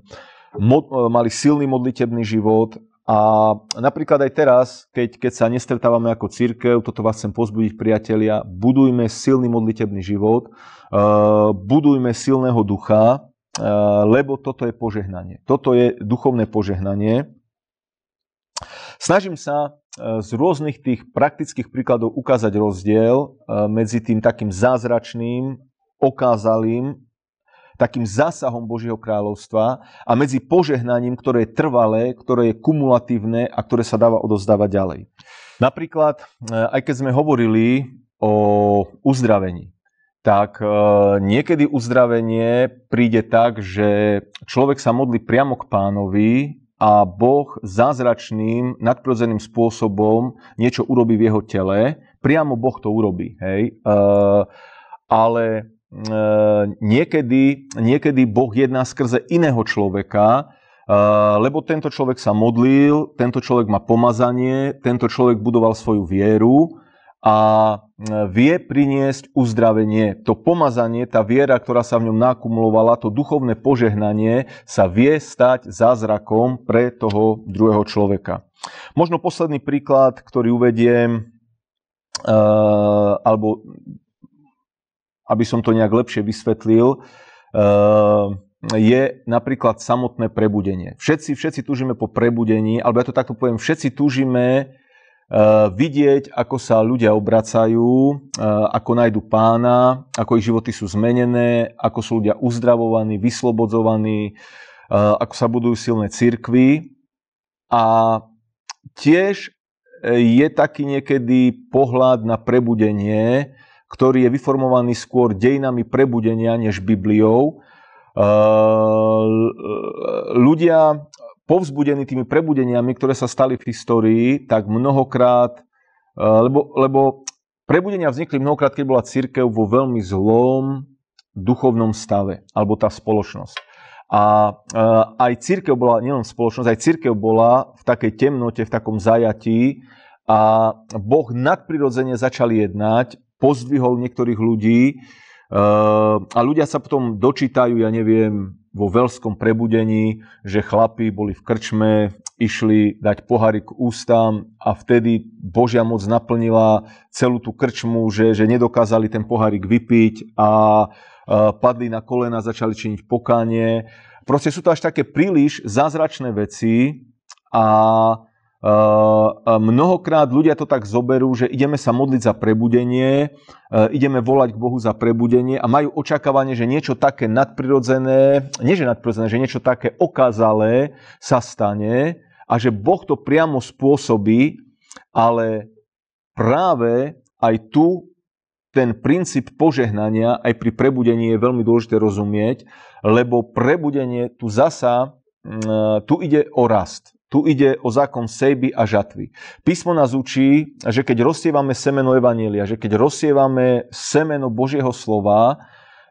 mali silný modlitebný život a napríklad aj teraz, keď, keď sa nestretávame ako církev, toto vás chcem pozbudiť, priatelia, budujme silný modlitebný život, budujme silného ducha, lebo toto je požehnanie. Toto je duchovné požehnanie. Snažím sa e, z rôznych tých praktických príkladov ukázať rozdiel e, medzi tým takým zázračným, okázalým, takým zásahom Božieho kráľovstva a medzi požehnaním, ktoré je trvalé, ktoré je kumulatívne a ktoré sa dáva odozdávať ďalej. Napríklad, e, aj keď sme hovorili o uzdravení, tak niekedy uzdravenie príde tak, že človek sa modlí priamo k pánovi a Boh zázračným, nadprirodzeným spôsobom niečo urobí v jeho tele. Priamo Boh to urobí. Hej? E, ale e, niekedy, niekedy Boh jedná skrze iného človeka, uh, lebo tento človek sa modlil, tento človek má pomazanie, tento človek budoval svoju vieru a e, vie priniesť uzdravenie. To pomazanie, tá viera, ktorá sa v ňom nakumulovala, to duchovné požehnanie sa vie stať zázrakom pre toho druhého človeka. Možno posledný príklad, ktorý uvediem, e, alebo aby som to nejak lepšie vysvetlil, e, je napríklad samotné prebudenie. Všetci, všetci túžime po prebudení, alebo ja to takto poviem, všetci túžime Eh, vidieť, ako sa ľudia obracajú, eh, ako nájdu pána, ako ich životy sú zmenené, ako sú ľudia uzdravovaní, vyslobodzovaní, eh, ako sa budujú silné církvy. A tiež je taký niekedy pohľad na prebudenie, ktorý je vyformovaný skôr dejinami prebudenia než Bibliou. Ľudia povzbudení tými prebudeniami, ktoré sa stali v histórii, tak mnohokrát, e, lebo, lebo prebudenia vznikli mnohokrát, keď bola církev vo veľmi zlom duchovnom stave, alebo tá spoločnosť. A e, aj církev bola, nielen spoločnosť, aj církev bola v takej temnote, v takom zajatí a Boh nadprirodzene začal jednať, pozdvihol niektorých ľudí, Eh, a ľudia sa potom dočítajú, ja neviem, vo veľskom prebudení, že chlapi boli v krčme, išli dať pohary k ústam a vtedy Božia moc naplnila celú tú krčmu, že, že nedokázali ten pohárik vypiť a eh, padli na kolena, začali činiť pokánie. Proste sú to až také príliš zázračné veci a Eh, mnohokrát ľudia to tak zoberú, že ideme sa modliť za prebudenie, eh, ideme volať k Bohu za prebudenie a majú očakávanie, že niečo také nadprirodzené, nie že nadprirodzené, že niečo také okázalé sa stane a že Boh to priamo spôsobí, ale práve aj tu ten princíp požehnania aj pri prebudení je veľmi dôležité rozumieť, lebo prebudenie tu zasa, mm, eh, tu ide o rast. Tu ide o zákon sejby a žatvy. Písmo nás učí, že keď rozsievame semeno Evanielia, že keď rozsievame semeno Božieho slova,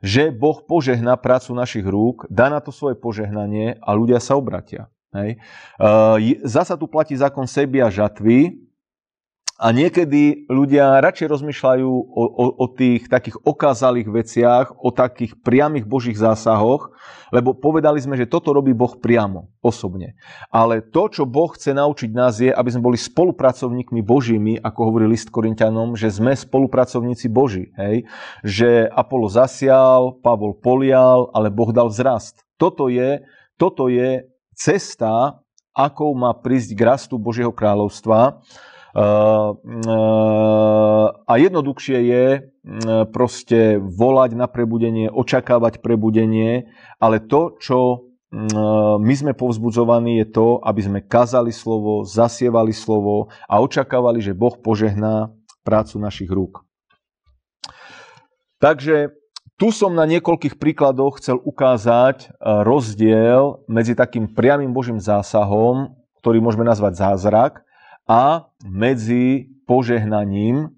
že Boh požehná prácu našich rúk, dá na to svoje požehnanie a ľudia sa obratia. Hej. E, zasa tu platí zákon seby a žatvy, a niekedy ľudia radšej rozmýšľajú o, o, o tých takých okázalých veciach, o takých priamých božích zásahoch, lebo povedali sme, že toto robí Boh priamo, osobne. Ale to, čo Boh chce naučiť nás, je, aby sme boli spolupracovníkmi Božími, ako hovorí list Korintianom, že sme spolupracovníci Boží. Hej? Že Apollo zasial, Pavol polial, ale Boh dal vzrast. Toto je, toto je cesta, akou má prísť k rastu Božieho kráľovstva Eh, eh, a jednoduchšie je eh, proste volať na prebudenie, očakávať prebudenie, ale to, čo mm, my sme povzbudzovaní je to, aby sme kazali slovo, zasievali slovo a očakávali, že Boh požehná prácu našich rúk. Takže tu som na niekoľkých príkladoch chcel ukázať rozdiel medzi takým priamým Božím zásahom, ktorý môžeme nazvať zázrak, a medzi požehnaním, e,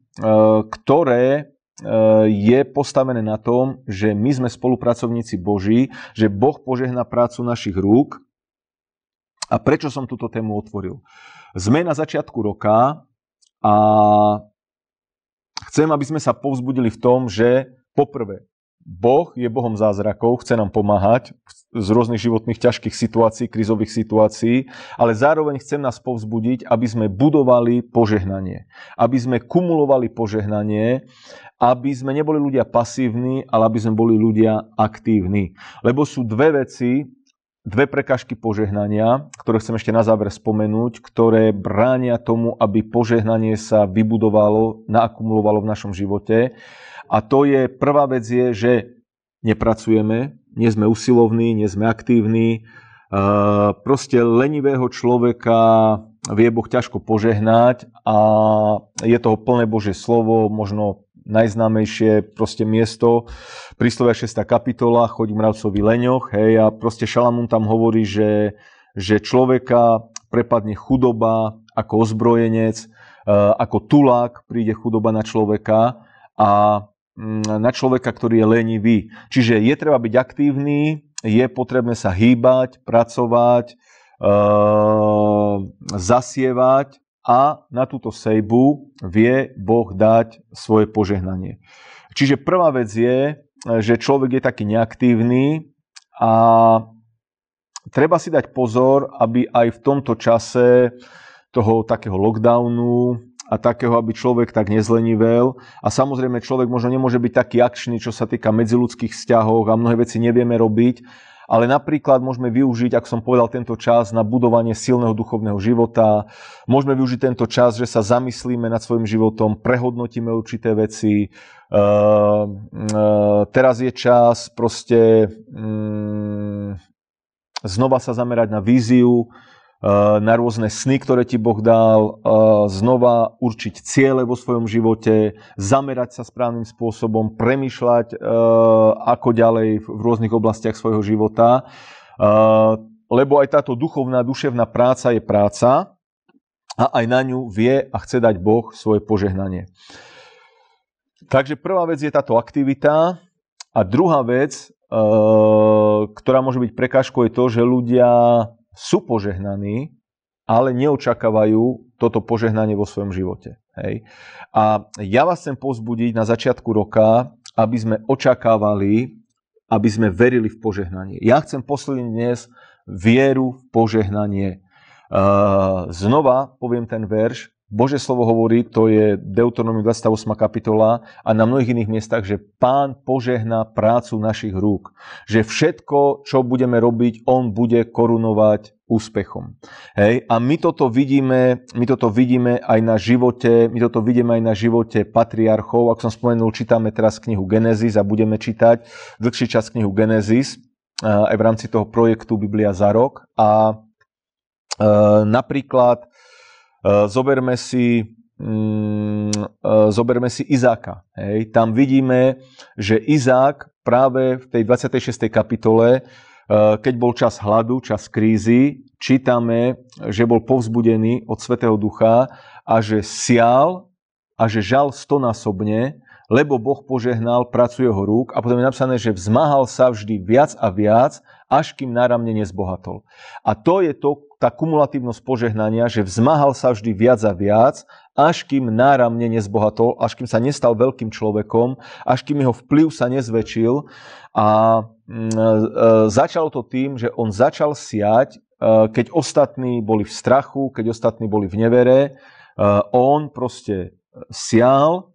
ktoré e, je postavené na tom, že my sme spolupracovníci Boží, že Boh požehná prácu našich rúk. A prečo som túto tému otvoril? Sme na začiatku roka a chcem, aby sme sa povzbudili v tom, že poprvé, Boh je Bohom zázrakov, chce nám pomáhať z rôznych životných ťažkých situácií, krizových situácií, ale zároveň chcem nás povzbudiť, aby sme budovali požehnanie, aby sme kumulovali požehnanie, aby sme neboli ľudia pasívni, ale aby sme boli ľudia aktívni. Lebo sú dve veci, dve prekažky požehnania, ktoré chcem ešte na záver spomenúť, ktoré bránia tomu, aby požehnanie sa vybudovalo, naakumulovalo v našom živote. A to je, prvá vec je, že nepracujeme, nie sme usilovní, nie sme aktívni. E, proste lenivého človeka vie Boh ťažko požehnať a je toho plné Božie slovo, možno najznámejšie proste miesto, príslovia 6. kapitola, choď v mravcovi leňoch, hej, a proste Šalamún tam hovorí, že, že človeka prepadne chudoba ako ozbrojenec, e, ako tulák príde chudoba na človeka a Mm, na človeka, ktorý je lenivý. Čiže je treba byť aktívny, je potrebné sa hýbať, pracovať, e, zasievať a na túto sejbu vie Boh dať svoje požehnanie. Čiže prvá vec je, že človek je taký neaktívny a treba si dať pozor, aby aj v tomto čase toho takého lockdownu, a takého, aby človek tak nezlenivel. A samozrejme, človek možno nemôže byť taký akčný, čo sa týka medziludských vzťahov a mnohé veci nevieme robiť, ale napríklad môžeme využiť, ak som povedal, tento čas na budovanie silného duchovného života. Môžeme využiť tento čas, že sa zamyslíme nad svojim životom, prehodnotíme určité veci. Ehm, ehm, teraz je čas proste mm, znova sa zamerať na víziu, E, na rôzne sny, ktoré ti Boh dal, e, znova určiť ciele vo svojom živote, zamerať sa správnym spôsobom, premyšľať e, ako ďalej v rôznych oblastiach svojho života. Lebo aj táto duchovná, duševná práca je práca a aj na ňu vie a chce dať Boh svoje požehnanie. Takže prvá vec je táto aktivita a druhá vec, ktorá môže byť prekážkou, je to, že ľudia sú požehnaní, ale neočakávajú toto požehnanie vo svojom živote. Hej. A ja vás chcem pozbudiť na začiatku roka, aby sme očakávali, aby sme verili v požehnanie. Ja chcem posledný dnes vieru v požehnanie. Znova poviem ten verš, Bože slovo hovorí, to je Deuteronomy 28. kapitola a na mnohých iných miestach, že pán požehná prácu našich rúk. Že všetko, čo budeme robiť, on bude korunovať úspechom. Hej? A my toto, vidíme, my toto vidíme aj na živote, my toto vidíme aj na živote patriarchov. Ak som spomenul, čítame teraz knihu Genesis a budeme čítať dlhší čas knihu Genesis eh, aj v rámci toho projektu Biblia za rok. A eh, napríklad Eh, zoberme si, mm, eh, zoberme si Izáka. Hej. Tam vidíme, že Izák práve v tej 26. kapitole, eh, keď bol čas hladu, čas krízy, čítame, že bol povzbudený od Svetého Ducha a že sial a že žal stonásobne, lebo Boh požehnal pracuje jeho rúk a potom je napísané, že vzmahal sa vždy viac a viac, až kým náramne nezbohatol. A to je to, tá kumulatívnosť požehnania, že vzmahal sa vždy viac a viac, až kým náramne nezbohatol, až kým sa nestal veľkým človekom, až kým jeho vplyv sa nezväčšil. A mm, e, e, začalo to tým, že on začal siať, e, keď ostatní boli v strachu, keď ostatní boli v nevere, on proste sial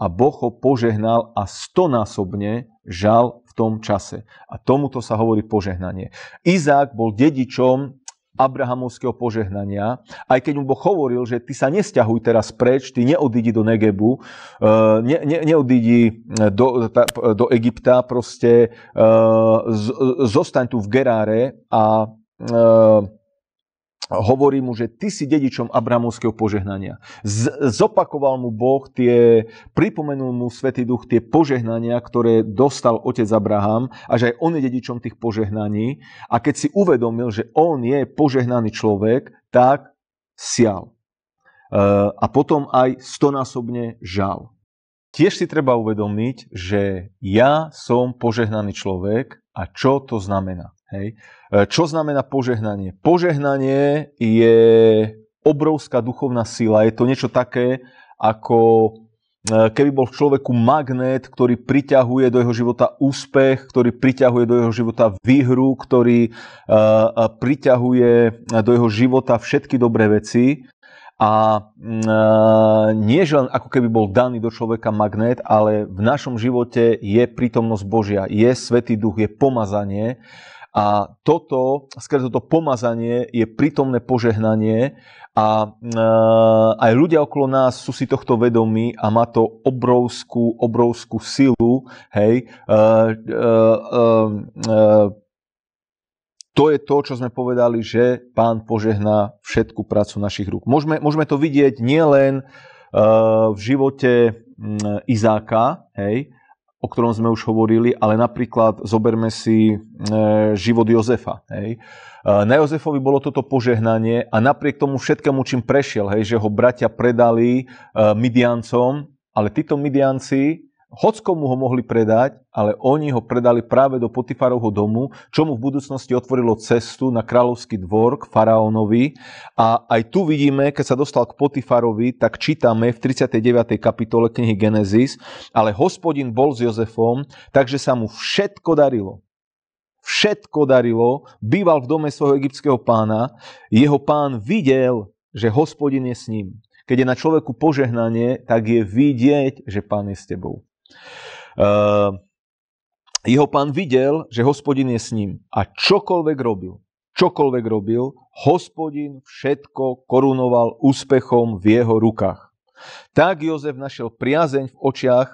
a Boh ho požehnal a stonásobne žal v tom čase. A tomuto sa hovorí požehnanie. Izák bol dedičom abrahamovského požehnania, aj keď mu Boh hovoril, že ty sa nesťahuj teraz preč, ty neodídi do Negebu, eh, ne, ne, neodídi eh, do, do Egypta, proste eh, z, zostaň tu v Geráre a hovorí mu, že ty si dedičom abramovského požehnania. Z- zopakoval mu Boh tie, pripomenul mu Svetý Duch tie požehnania, ktoré dostal otec Abraham a že aj on je dedičom tých požehnaní. A keď si uvedomil, že on je požehnaný človek, tak sial. E, a potom aj stonásobne žal. Tiež si treba uvedomiť, že ja som požehnaný človek a čo to znamená. Hej. E, čo znamená požehnanie? Požehnanie je obrovská duchovná sila. Je to niečo také, ako e, keby bol v človeku magnet, ktorý priťahuje do jeho života úspech, ktorý priťahuje do jeho života výhru, ktorý e, priťahuje do jeho života všetky dobré veci. A mm, nie, že len ako keby bol daný do človeka magnet, ale v našom živote je prítomnosť Božia, je Svetý Duch, je pomazanie a toto, skrze toto pomazanie je prítomné požehnanie a e, aj ľudia okolo nás sú si tohto vedomí a má to obrovskú, obrovskú silu, hej. E, e, e, e to je to, čo sme povedali, že pán požehná všetku prácu našich rúk. Môžeme, môžeme to vidieť nielen uh, v živote um, Izáka, hej, o ktorom sme už hovorili, ale napríklad zoberme si e, život Jozefa. Hej. E, na Jozefovi bolo toto požehnanie a napriek tomu všetkému, čím prešiel, hej, že ho bratia predali e, Midiancom, ale títo Midianci Hockomu ho mohli predať, ale oni ho predali práve do Potifarovho domu, čo mu v budúcnosti otvorilo cestu na kráľovský dvor k faraónovi. A aj tu vidíme, keď sa dostal k Potifarovi, tak čítame v 39. kapitole knihy Genesis, ale hospodin bol s Jozefom, takže sa mu všetko darilo. Všetko darilo, býval v dome svojho egyptského pána, jeho pán videl, že hospodin je s ním. Keď je na človeku požehnanie, tak je vidieť, že pán je s tebou. Eh, jeho pán videl, že hospodin je s ním a čokoľvek robil, čokoľvek robil, hospodin všetko korunoval úspechom v jeho rukách. Tak Jozef našiel priazeň v očiach,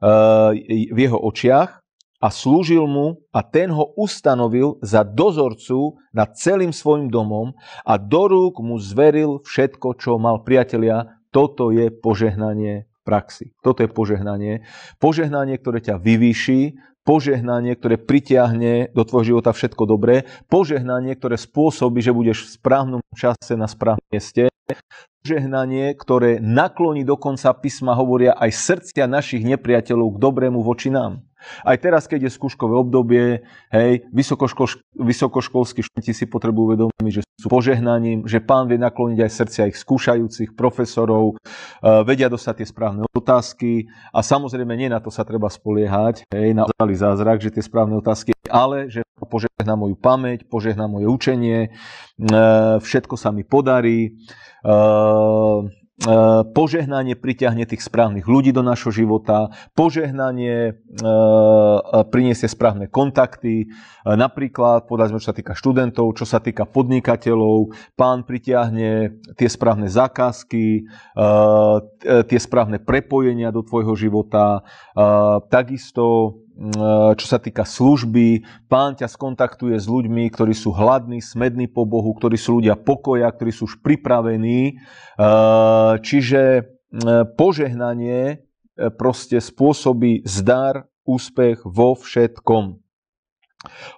eh, v jeho očiach a slúžil mu a ten ho ustanovil za dozorcu nad celým svojim domom a do rúk mu zveril všetko, čo mal priatelia. Toto je požehnanie praxi. Toto je požehnanie. Požehnanie, ktoré ťa vyvýši, požehnanie, ktoré pritiahne do tvojho života všetko dobré, požehnanie, ktoré spôsobí, že budeš v správnom čase na správnom mieste, požehnanie, ktoré nakloní dokonca písma hovoria aj srdcia našich nepriateľov k dobrému voči nám. Aj teraz, keď je skúškové obdobie, hej, vysokoškolskí študenti si potrebujú uvedomiť, že sú požehnaním, že pán vie nakloniť aj srdcia ich skúšajúcich, profesorov, e, vedia dostať tie správne otázky a samozrejme nie na to sa treba spoliehať, hej, na zázrak, že tie správne otázky, ale že požehná moju pamäť, požehná moje učenie, e, všetko sa mi podarí. E, E, požehnanie priťahne tých správnych ľudí do našho života, požehnanie e, e, priniesie správne kontakty, napríklad, podľa sme, čo sa týka študentov, čo sa týka podnikateľov, pán pritiahne tie správne zákazky, tie správne prepojenia do tvojho života, takisto Mm, čo sa týka služby. Pán ťa skontaktuje s ľuďmi, ktorí sú hladní, smední po Bohu, ktorí sú ľudia pokoja, ktorí sú už pripravení. Eh, čiže eh, požehnanie eh, proste spôsobí zdar, úspech vo všetkom.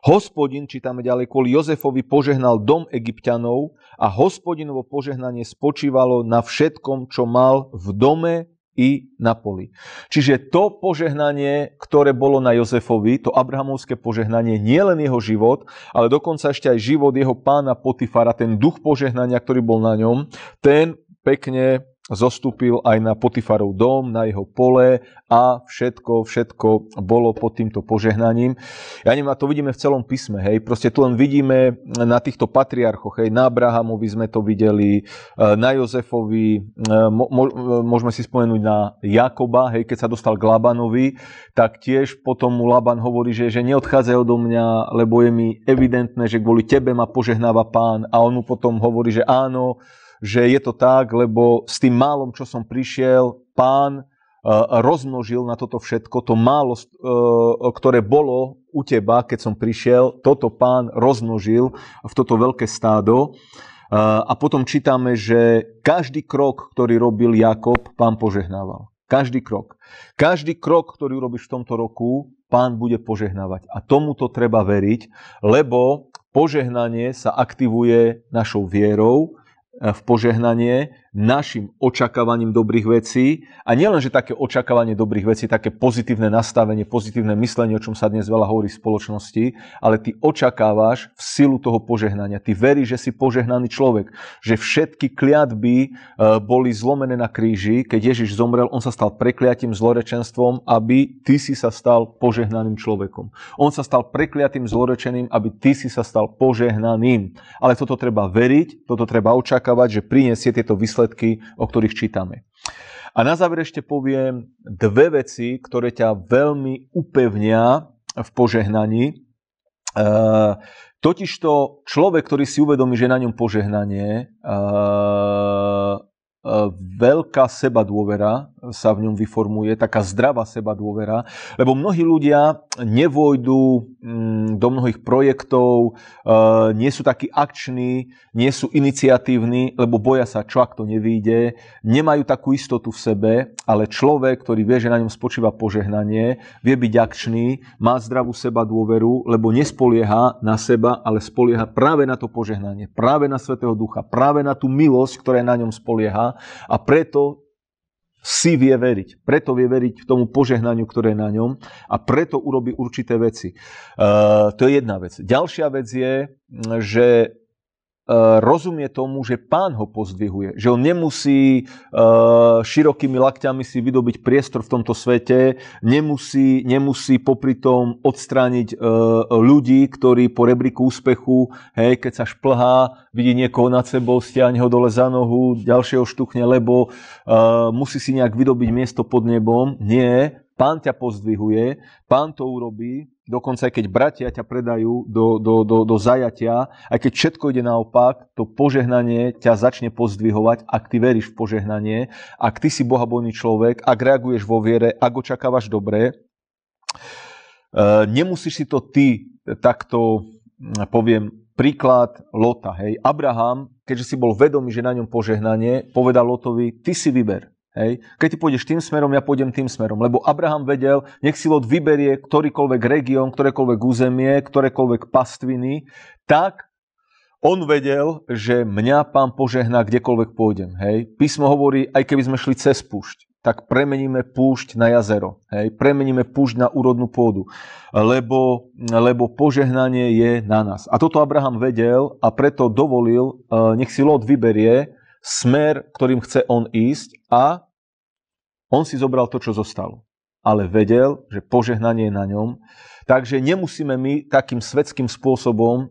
Hospodin, čítame ďalej, kvôli Jozefovi požehnal dom egyptianov a hospodinovo požehnanie spočívalo na všetkom, čo mal v dome i na poli. Čiže to požehnanie, ktoré bolo na Jozefovi, to abrahamovské požehnanie, nie len jeho život, ale dokonca ešte aj život jeho pána Potifara, ten duch požehnania, ktorý bol na ňom, ten pekne zostúpil aj na Potifarov dom, na jeho pole a všetko, všetko bolo pod týmto požehnaním. Ja neviem, a to vidíme v celom písme, hej, proste tu len vidíme na týchto patriarchoch, hej, na Abrahamovi sme to videli, e, na Jozefovi, e, e, môžeme si spomenúť na Jakoba, hej, keď sa dostal k Labanovi, tak tiež potom mu Laban hovorí, že, že neodchádzajú odo mňa, lebo je mi evidentné, že kvôli tebe ma požehnáva pán a on mu potom hovorí, že áno, že je to tak, lebo s tým málom, čo som prišiel, pán eh, rozmnožil na toto všetko, to málo, eh, ktoré bolo u teba, keď som prišiel, toto pán rozmnožil v toto veľké stádo. Eh, a potom čítame, že každý krok, ktorý robil Jakob, pán požehnával. Každý krok. Každý krok, ktorý urobíš v tomto roku, pán bude požehnávať. A tomuto treba veriť, lebo požehnanie sa aktivuje našou vierou, v požehnanie našim očakávaním dobrých vecí a nielen, že také očakávanie dobrých vecí, také pozitívne nastavenie, pozitívne myslenie, o čom sa dnes veľa hovorí v spoločnosti, ale ty očakávaš v silu toho požehnania. Ty veríš, že si požehnaný človek, že všetky kliatby e, boli zlomené na kríži, keď Ježiš zomrel, on sa stal prekliatým zlorečenstvom, aby ty si sa stal požehnaným človekom. On sa stal prekliatým zlorečeným, aby ty si sa stal požehnaným. Ale toto treba veriť, toto treba očakávať, že prinesie tieto výsledky výsledky, o ktorých čítame. A na záver ešte poviem dve veci, ktoré ťa veľmi upevnia v požehnaní. E, totižto človek, ktorý si uvedomí, že je na ňom požehnanie, e, E, veľká seba dôvera sa v ňom vyformuje, taká zdravá seba dôvera, lebo mnohí ľudia nevojdu mm, do mnohých projektov, e, nie sú takí akční, nie sú iniciatívni, lebo boja sa, čo ak to nevíde, nemajú takú istotu v sebe, ale človek, ktorý vie, že na ňom spočíva požehnanie, vie byť akčný, má zdravú seba dôveru, lebo nespolieha na seba, ale spolieha práve na to požehnanie, práve na Svetého Ducha, práve na tú milosť, ktorá je na ňom spolieha a preto si vie veriť. Preto vie veriť tomu požehnaniu, ktoré je na ňom a preto urobí určité veci. Ehm, to je jedna vec. Ďalšia vec je, že Eh, rozumie tomu, že pán ho pozdvihuje. Že on nemusí eh, širokými lakťami si vydobiť priestor v tomto svete, nemusí, nemusí popri tom odstrániť eh, ľudí, ktorí po rebriku úspechu, hej, keď sa šplhá, vidí niekoho nad sebou, stiaň ho dole za nohu, ďalšieho štuchne, lebo musí si nejak vydobiť miesto pod nebom. Nie, pán ťa pozdvihuje, pán to urobí, Dokonca aj keď bratia ťa predajú do, do, do, do zajatia, aj keď všetko ide naopak, to požehnanie ťa začne pozdvihovať, ak ty veríš v požehnanie, ak ty si bohabojný človek, ak reaguješ vo viere, ak očakávaš dobré. Eh, nemusíš si to ty eh, takto, hm, poviem, príklad Lota. Hej. Abraham, keďže si bol vedomý, že na ňom požehnanie, povedal Lotovi, ty si vyber. Hej. Keď ty pôjdeš tým smerom, ja pôjdem tým smerom. Lebo Abraham vedel, nech si Lot vyberie ktorýkoľvek región, ktorékoľvek územie, ktorékoľvek pastviny, tak on vedel, že mňa pán požehná kdekoľvek pôjdem. Hej. Písmo hovorí, aj keby sme šli cez púšť, tak premeníme púšť na jazero. Hej. Premeníme púšť na úrodnú pôdu. Lebo, lebo požehnanie je na nás. A toto Abraham vedel a preto dovolil, eh, nech si Lot vyberie smer, ktorým chce on ísť a on si zobral to, čo zostalo. Ale vedel, že požehnanie je na ňom. Takže nemusíme my takým svetským spôsobom e,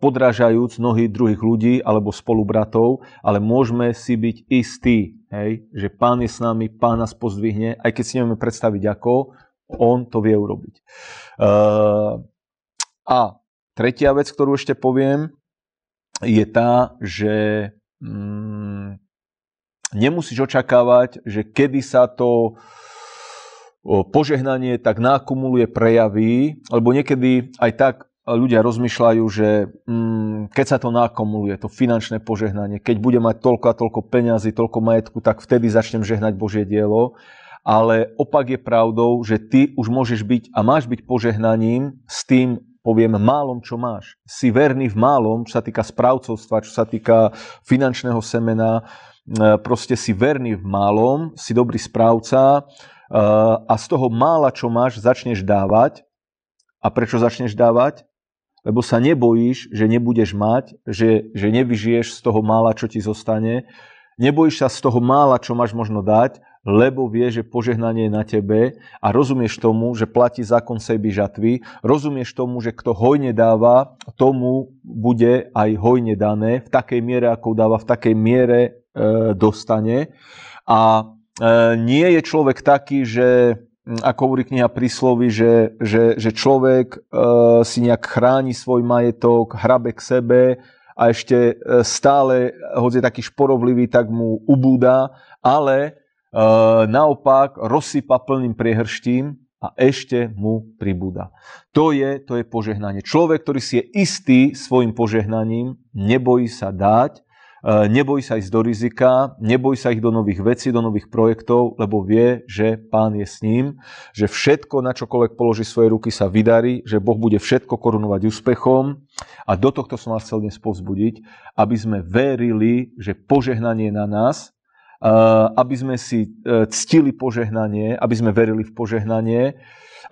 podražajúc nohy druhých ľudí alebo spolubratov, ale môžeme si byť istí, hej, že pán je s nami, pán nás pozdvihne, aj keď si nevieme predstaviť ako, on to vie urobiť. Eh, a tretia vec, ktorú ešte poviem, je tá, že Mm, nemusíš očakávať, že kedy sa to požehnanie tak nakumuluje, prejaví, lebo niekedy aj tak ľudia rozmýšľajú, že mm, keď sa to nakumuluje, to finančné požehnanie, keď budem mať toľko a toľko peňazí, toľko majetku, tak vtedy začnem žehnať Božie dielo. Ale opak je pravdou, že ty už môžeš byť a máš byť požehnaním s tým poviem málom, čo máš. Si verný v málom, čo sa týka správcovstva, čo sa týka finančného semena, e, proste si verný v málom, si dobrý správca e, a z toho mála, čo máš, začneš dávať. A prečo začneš dávať? Lebo sa nebojíš, že nebudeš mať, že, že nevyžiješ z toho mála, čo ti zostane. Nebojíš sa z toho mála, čo máš možno dať, lebo vie, že požehnanie je na tebe a rozumieš tomu, že platí zákon seby žatvy, rozumieš tomu, že kto hojne dáva, tomu bude aj hojne dané, v takej miere, ako dáva, v takej miere e, dostane. A e, nie je človek taký, že ako hovorí kniha príslovy, že, že, že človek e, si nejak chráni svoj majetok, hrabe k sebe, a ešte e, stále, hoď je taký šporovlivý, tak mu ubúda, ale naopak rozsypa plným priehrštím a ešte mu pribúda. To je, to je požehnanie. Človek, ktorý si je istý svojim požehnaním, nebojí sa dať, nebojí sa ísť do rizika, nebojí sa ich do nových vecí, do nových projektov, lebo vie, že pán je s ním, že všetko, na čokoľvek položí svoje ruky, sa vydarí, že Boh bude všetko korunovať úspechom. A do tohto som vás chcel dnes povzbudiť, aby sme verili, že požehnanie na nás Eh, aby sme si eh, ctili požehnanie, aby sme verili v požehnanie,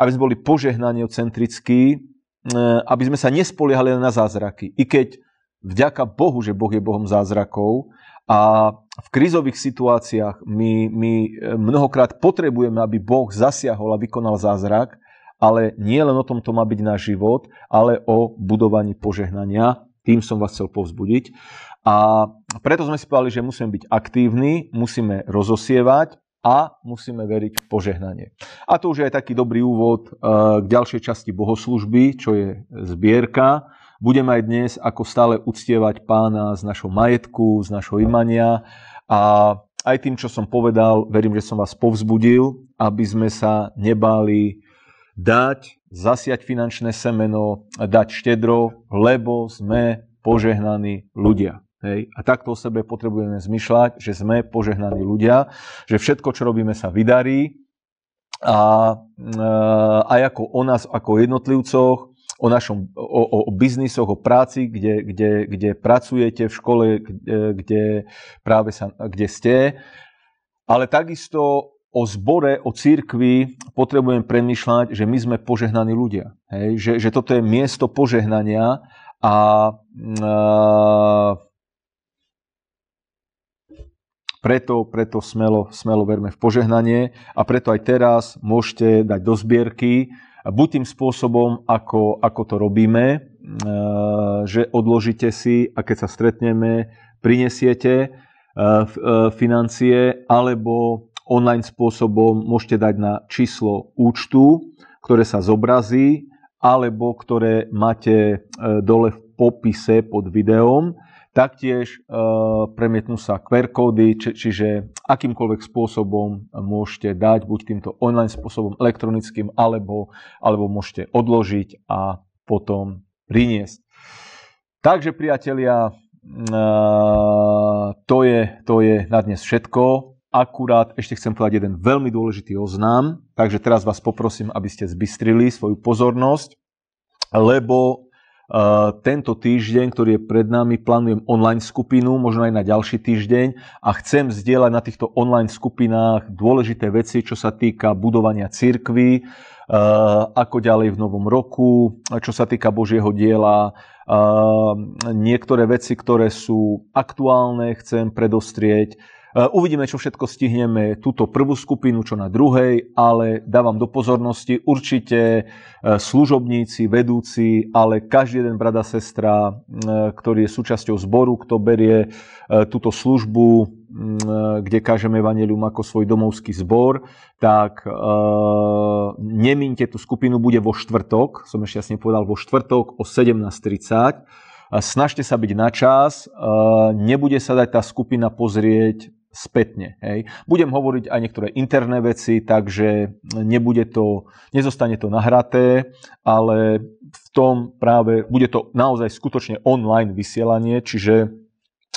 aby sme boli požehnaniocentrickí, eh, aby sme sa nespoliehali na zázraky. I keď vďaka Bohu, že Boh je Bohom zázrakov a v krizových situáciách my, my mnohokrát potrebujeme, aby Boh zasiahol a vykonal zázrak, ale nie len o tom to má byť náš život, ale o budovaní požehnania. Tým som vás chcel povzbudiť. A preto sme si povedali, že musíme byť aktívni, musíme rozosievať a musíme veriť v požehnanie. A to už je aj taký dobrý úvod eh, k ďalšej časti bohoslužby, čo je zbierka. Budeme aj dnes, ako stále, uctievať pána z našho majetku, z našho imania a aj tým, čo som povedal, verím, že som vás povzbudil, aby sme sa nebali dať, zasiať finančné semeno, dať štedro, lebo sme požehnaní ľudia. Hej. A takto o sebe potrebujeme zmyšľať, že sme požehnaní ľudia, že všetko, čo robíme, sa vydarí. A e, aj ako o nás, ako jednotlivcoch, o našom, o, o, o biznisoch, o práci, kde, kde, kde pracujete, v škole, kde, kde práve sa, kde ste. Ale takisto o zbore, o církvi potrebujem premyšľať, že my sme požehnaní ľudia. Hej? Že, že toto je miesto požehnania a e, preto, preto smelo, smelo verme v požehnanie a preto aj teraz môžete dať do zbierky, buď tým spôsobom, ako, ako to robíme, eh, že odložíte si a keď sa stretneme, prinesiete eh, eh, financie, alebo online spôsobom môžete dať na číslo účtu, ktoré sa zobrazí, alebo ktoré máte dole v popise pod videom Taktiež eh, premietnú sa QR kódy, či, čiže akýmkoľvek spôsobom môžete dať, buď týmto online spôsobom elektronickým, alebo, alebo môžete odložiť a potom priniesť. Takže priatelia, eh, to je, to je na dnes všetko. Akurát ešte chcem povedať jeden veľmi dôležitý oznám, takže teraz vás poprosím, aby ste zbystrili svoju pozornosť, lebo tento týždeň, ktorý je pred nami, plánujem online skupinu, možno aj na ďalší týždeň a chcem zdieľať na týchto online skupinách dôležité veci, čo sa týka budovania cirkvy, ako ďalej v novom roku, čo sa týka Božieho diela, niektoré veci, ktoré sú aktuálne, chcem predostrieť, E, uvidíme, čo všetko stihneme túto prvú skupinu, čo na druhej, ale dávam do pozornosti určite e, služobníci, vedúci, ale každý jeden brada sestra, e, ktorý je súčasťou zboru, kto berie túto službu, kde kážeme Evangelium ako svoj domovský zbor, tak nemínte tú skupinu, bude vo štvrtok, som ešte jasne povedal, vo štvrtok o 17.30. Snažte sa byť na čas, nebude sa dať tá skupina pozrieť spätne. Hej. Budem hovoriť aj niektoré interné veci, takže nebude to, nezostane to nahraté, ale v tom práve bude to naozaj skutočne online vysielanie, čiže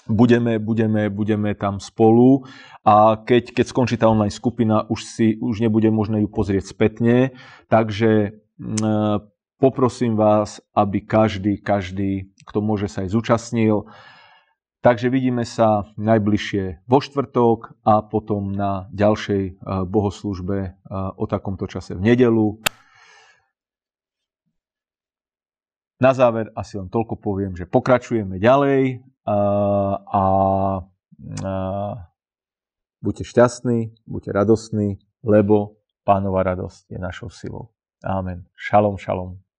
budeme, budeme, budeme tam spolu a keď, keď skončí tá online skupina, už, si, už nebude možné ju pozrieť spätne, takže poprosím vás, aby každý, každý, kto môže sa aj zúčastnil, Takže vidíme sa najbližšie vo štvrtok a potom na ďalšej eh, bohoslužbe eh, o takomto čase v nedelu. Na záver asi len toľko poviem, že pokračujeme ďalej eh, a, a, a buďte šťastní, buďte radostní, lebo pánova radosť je našou silou. Amen. Šalom, šalom.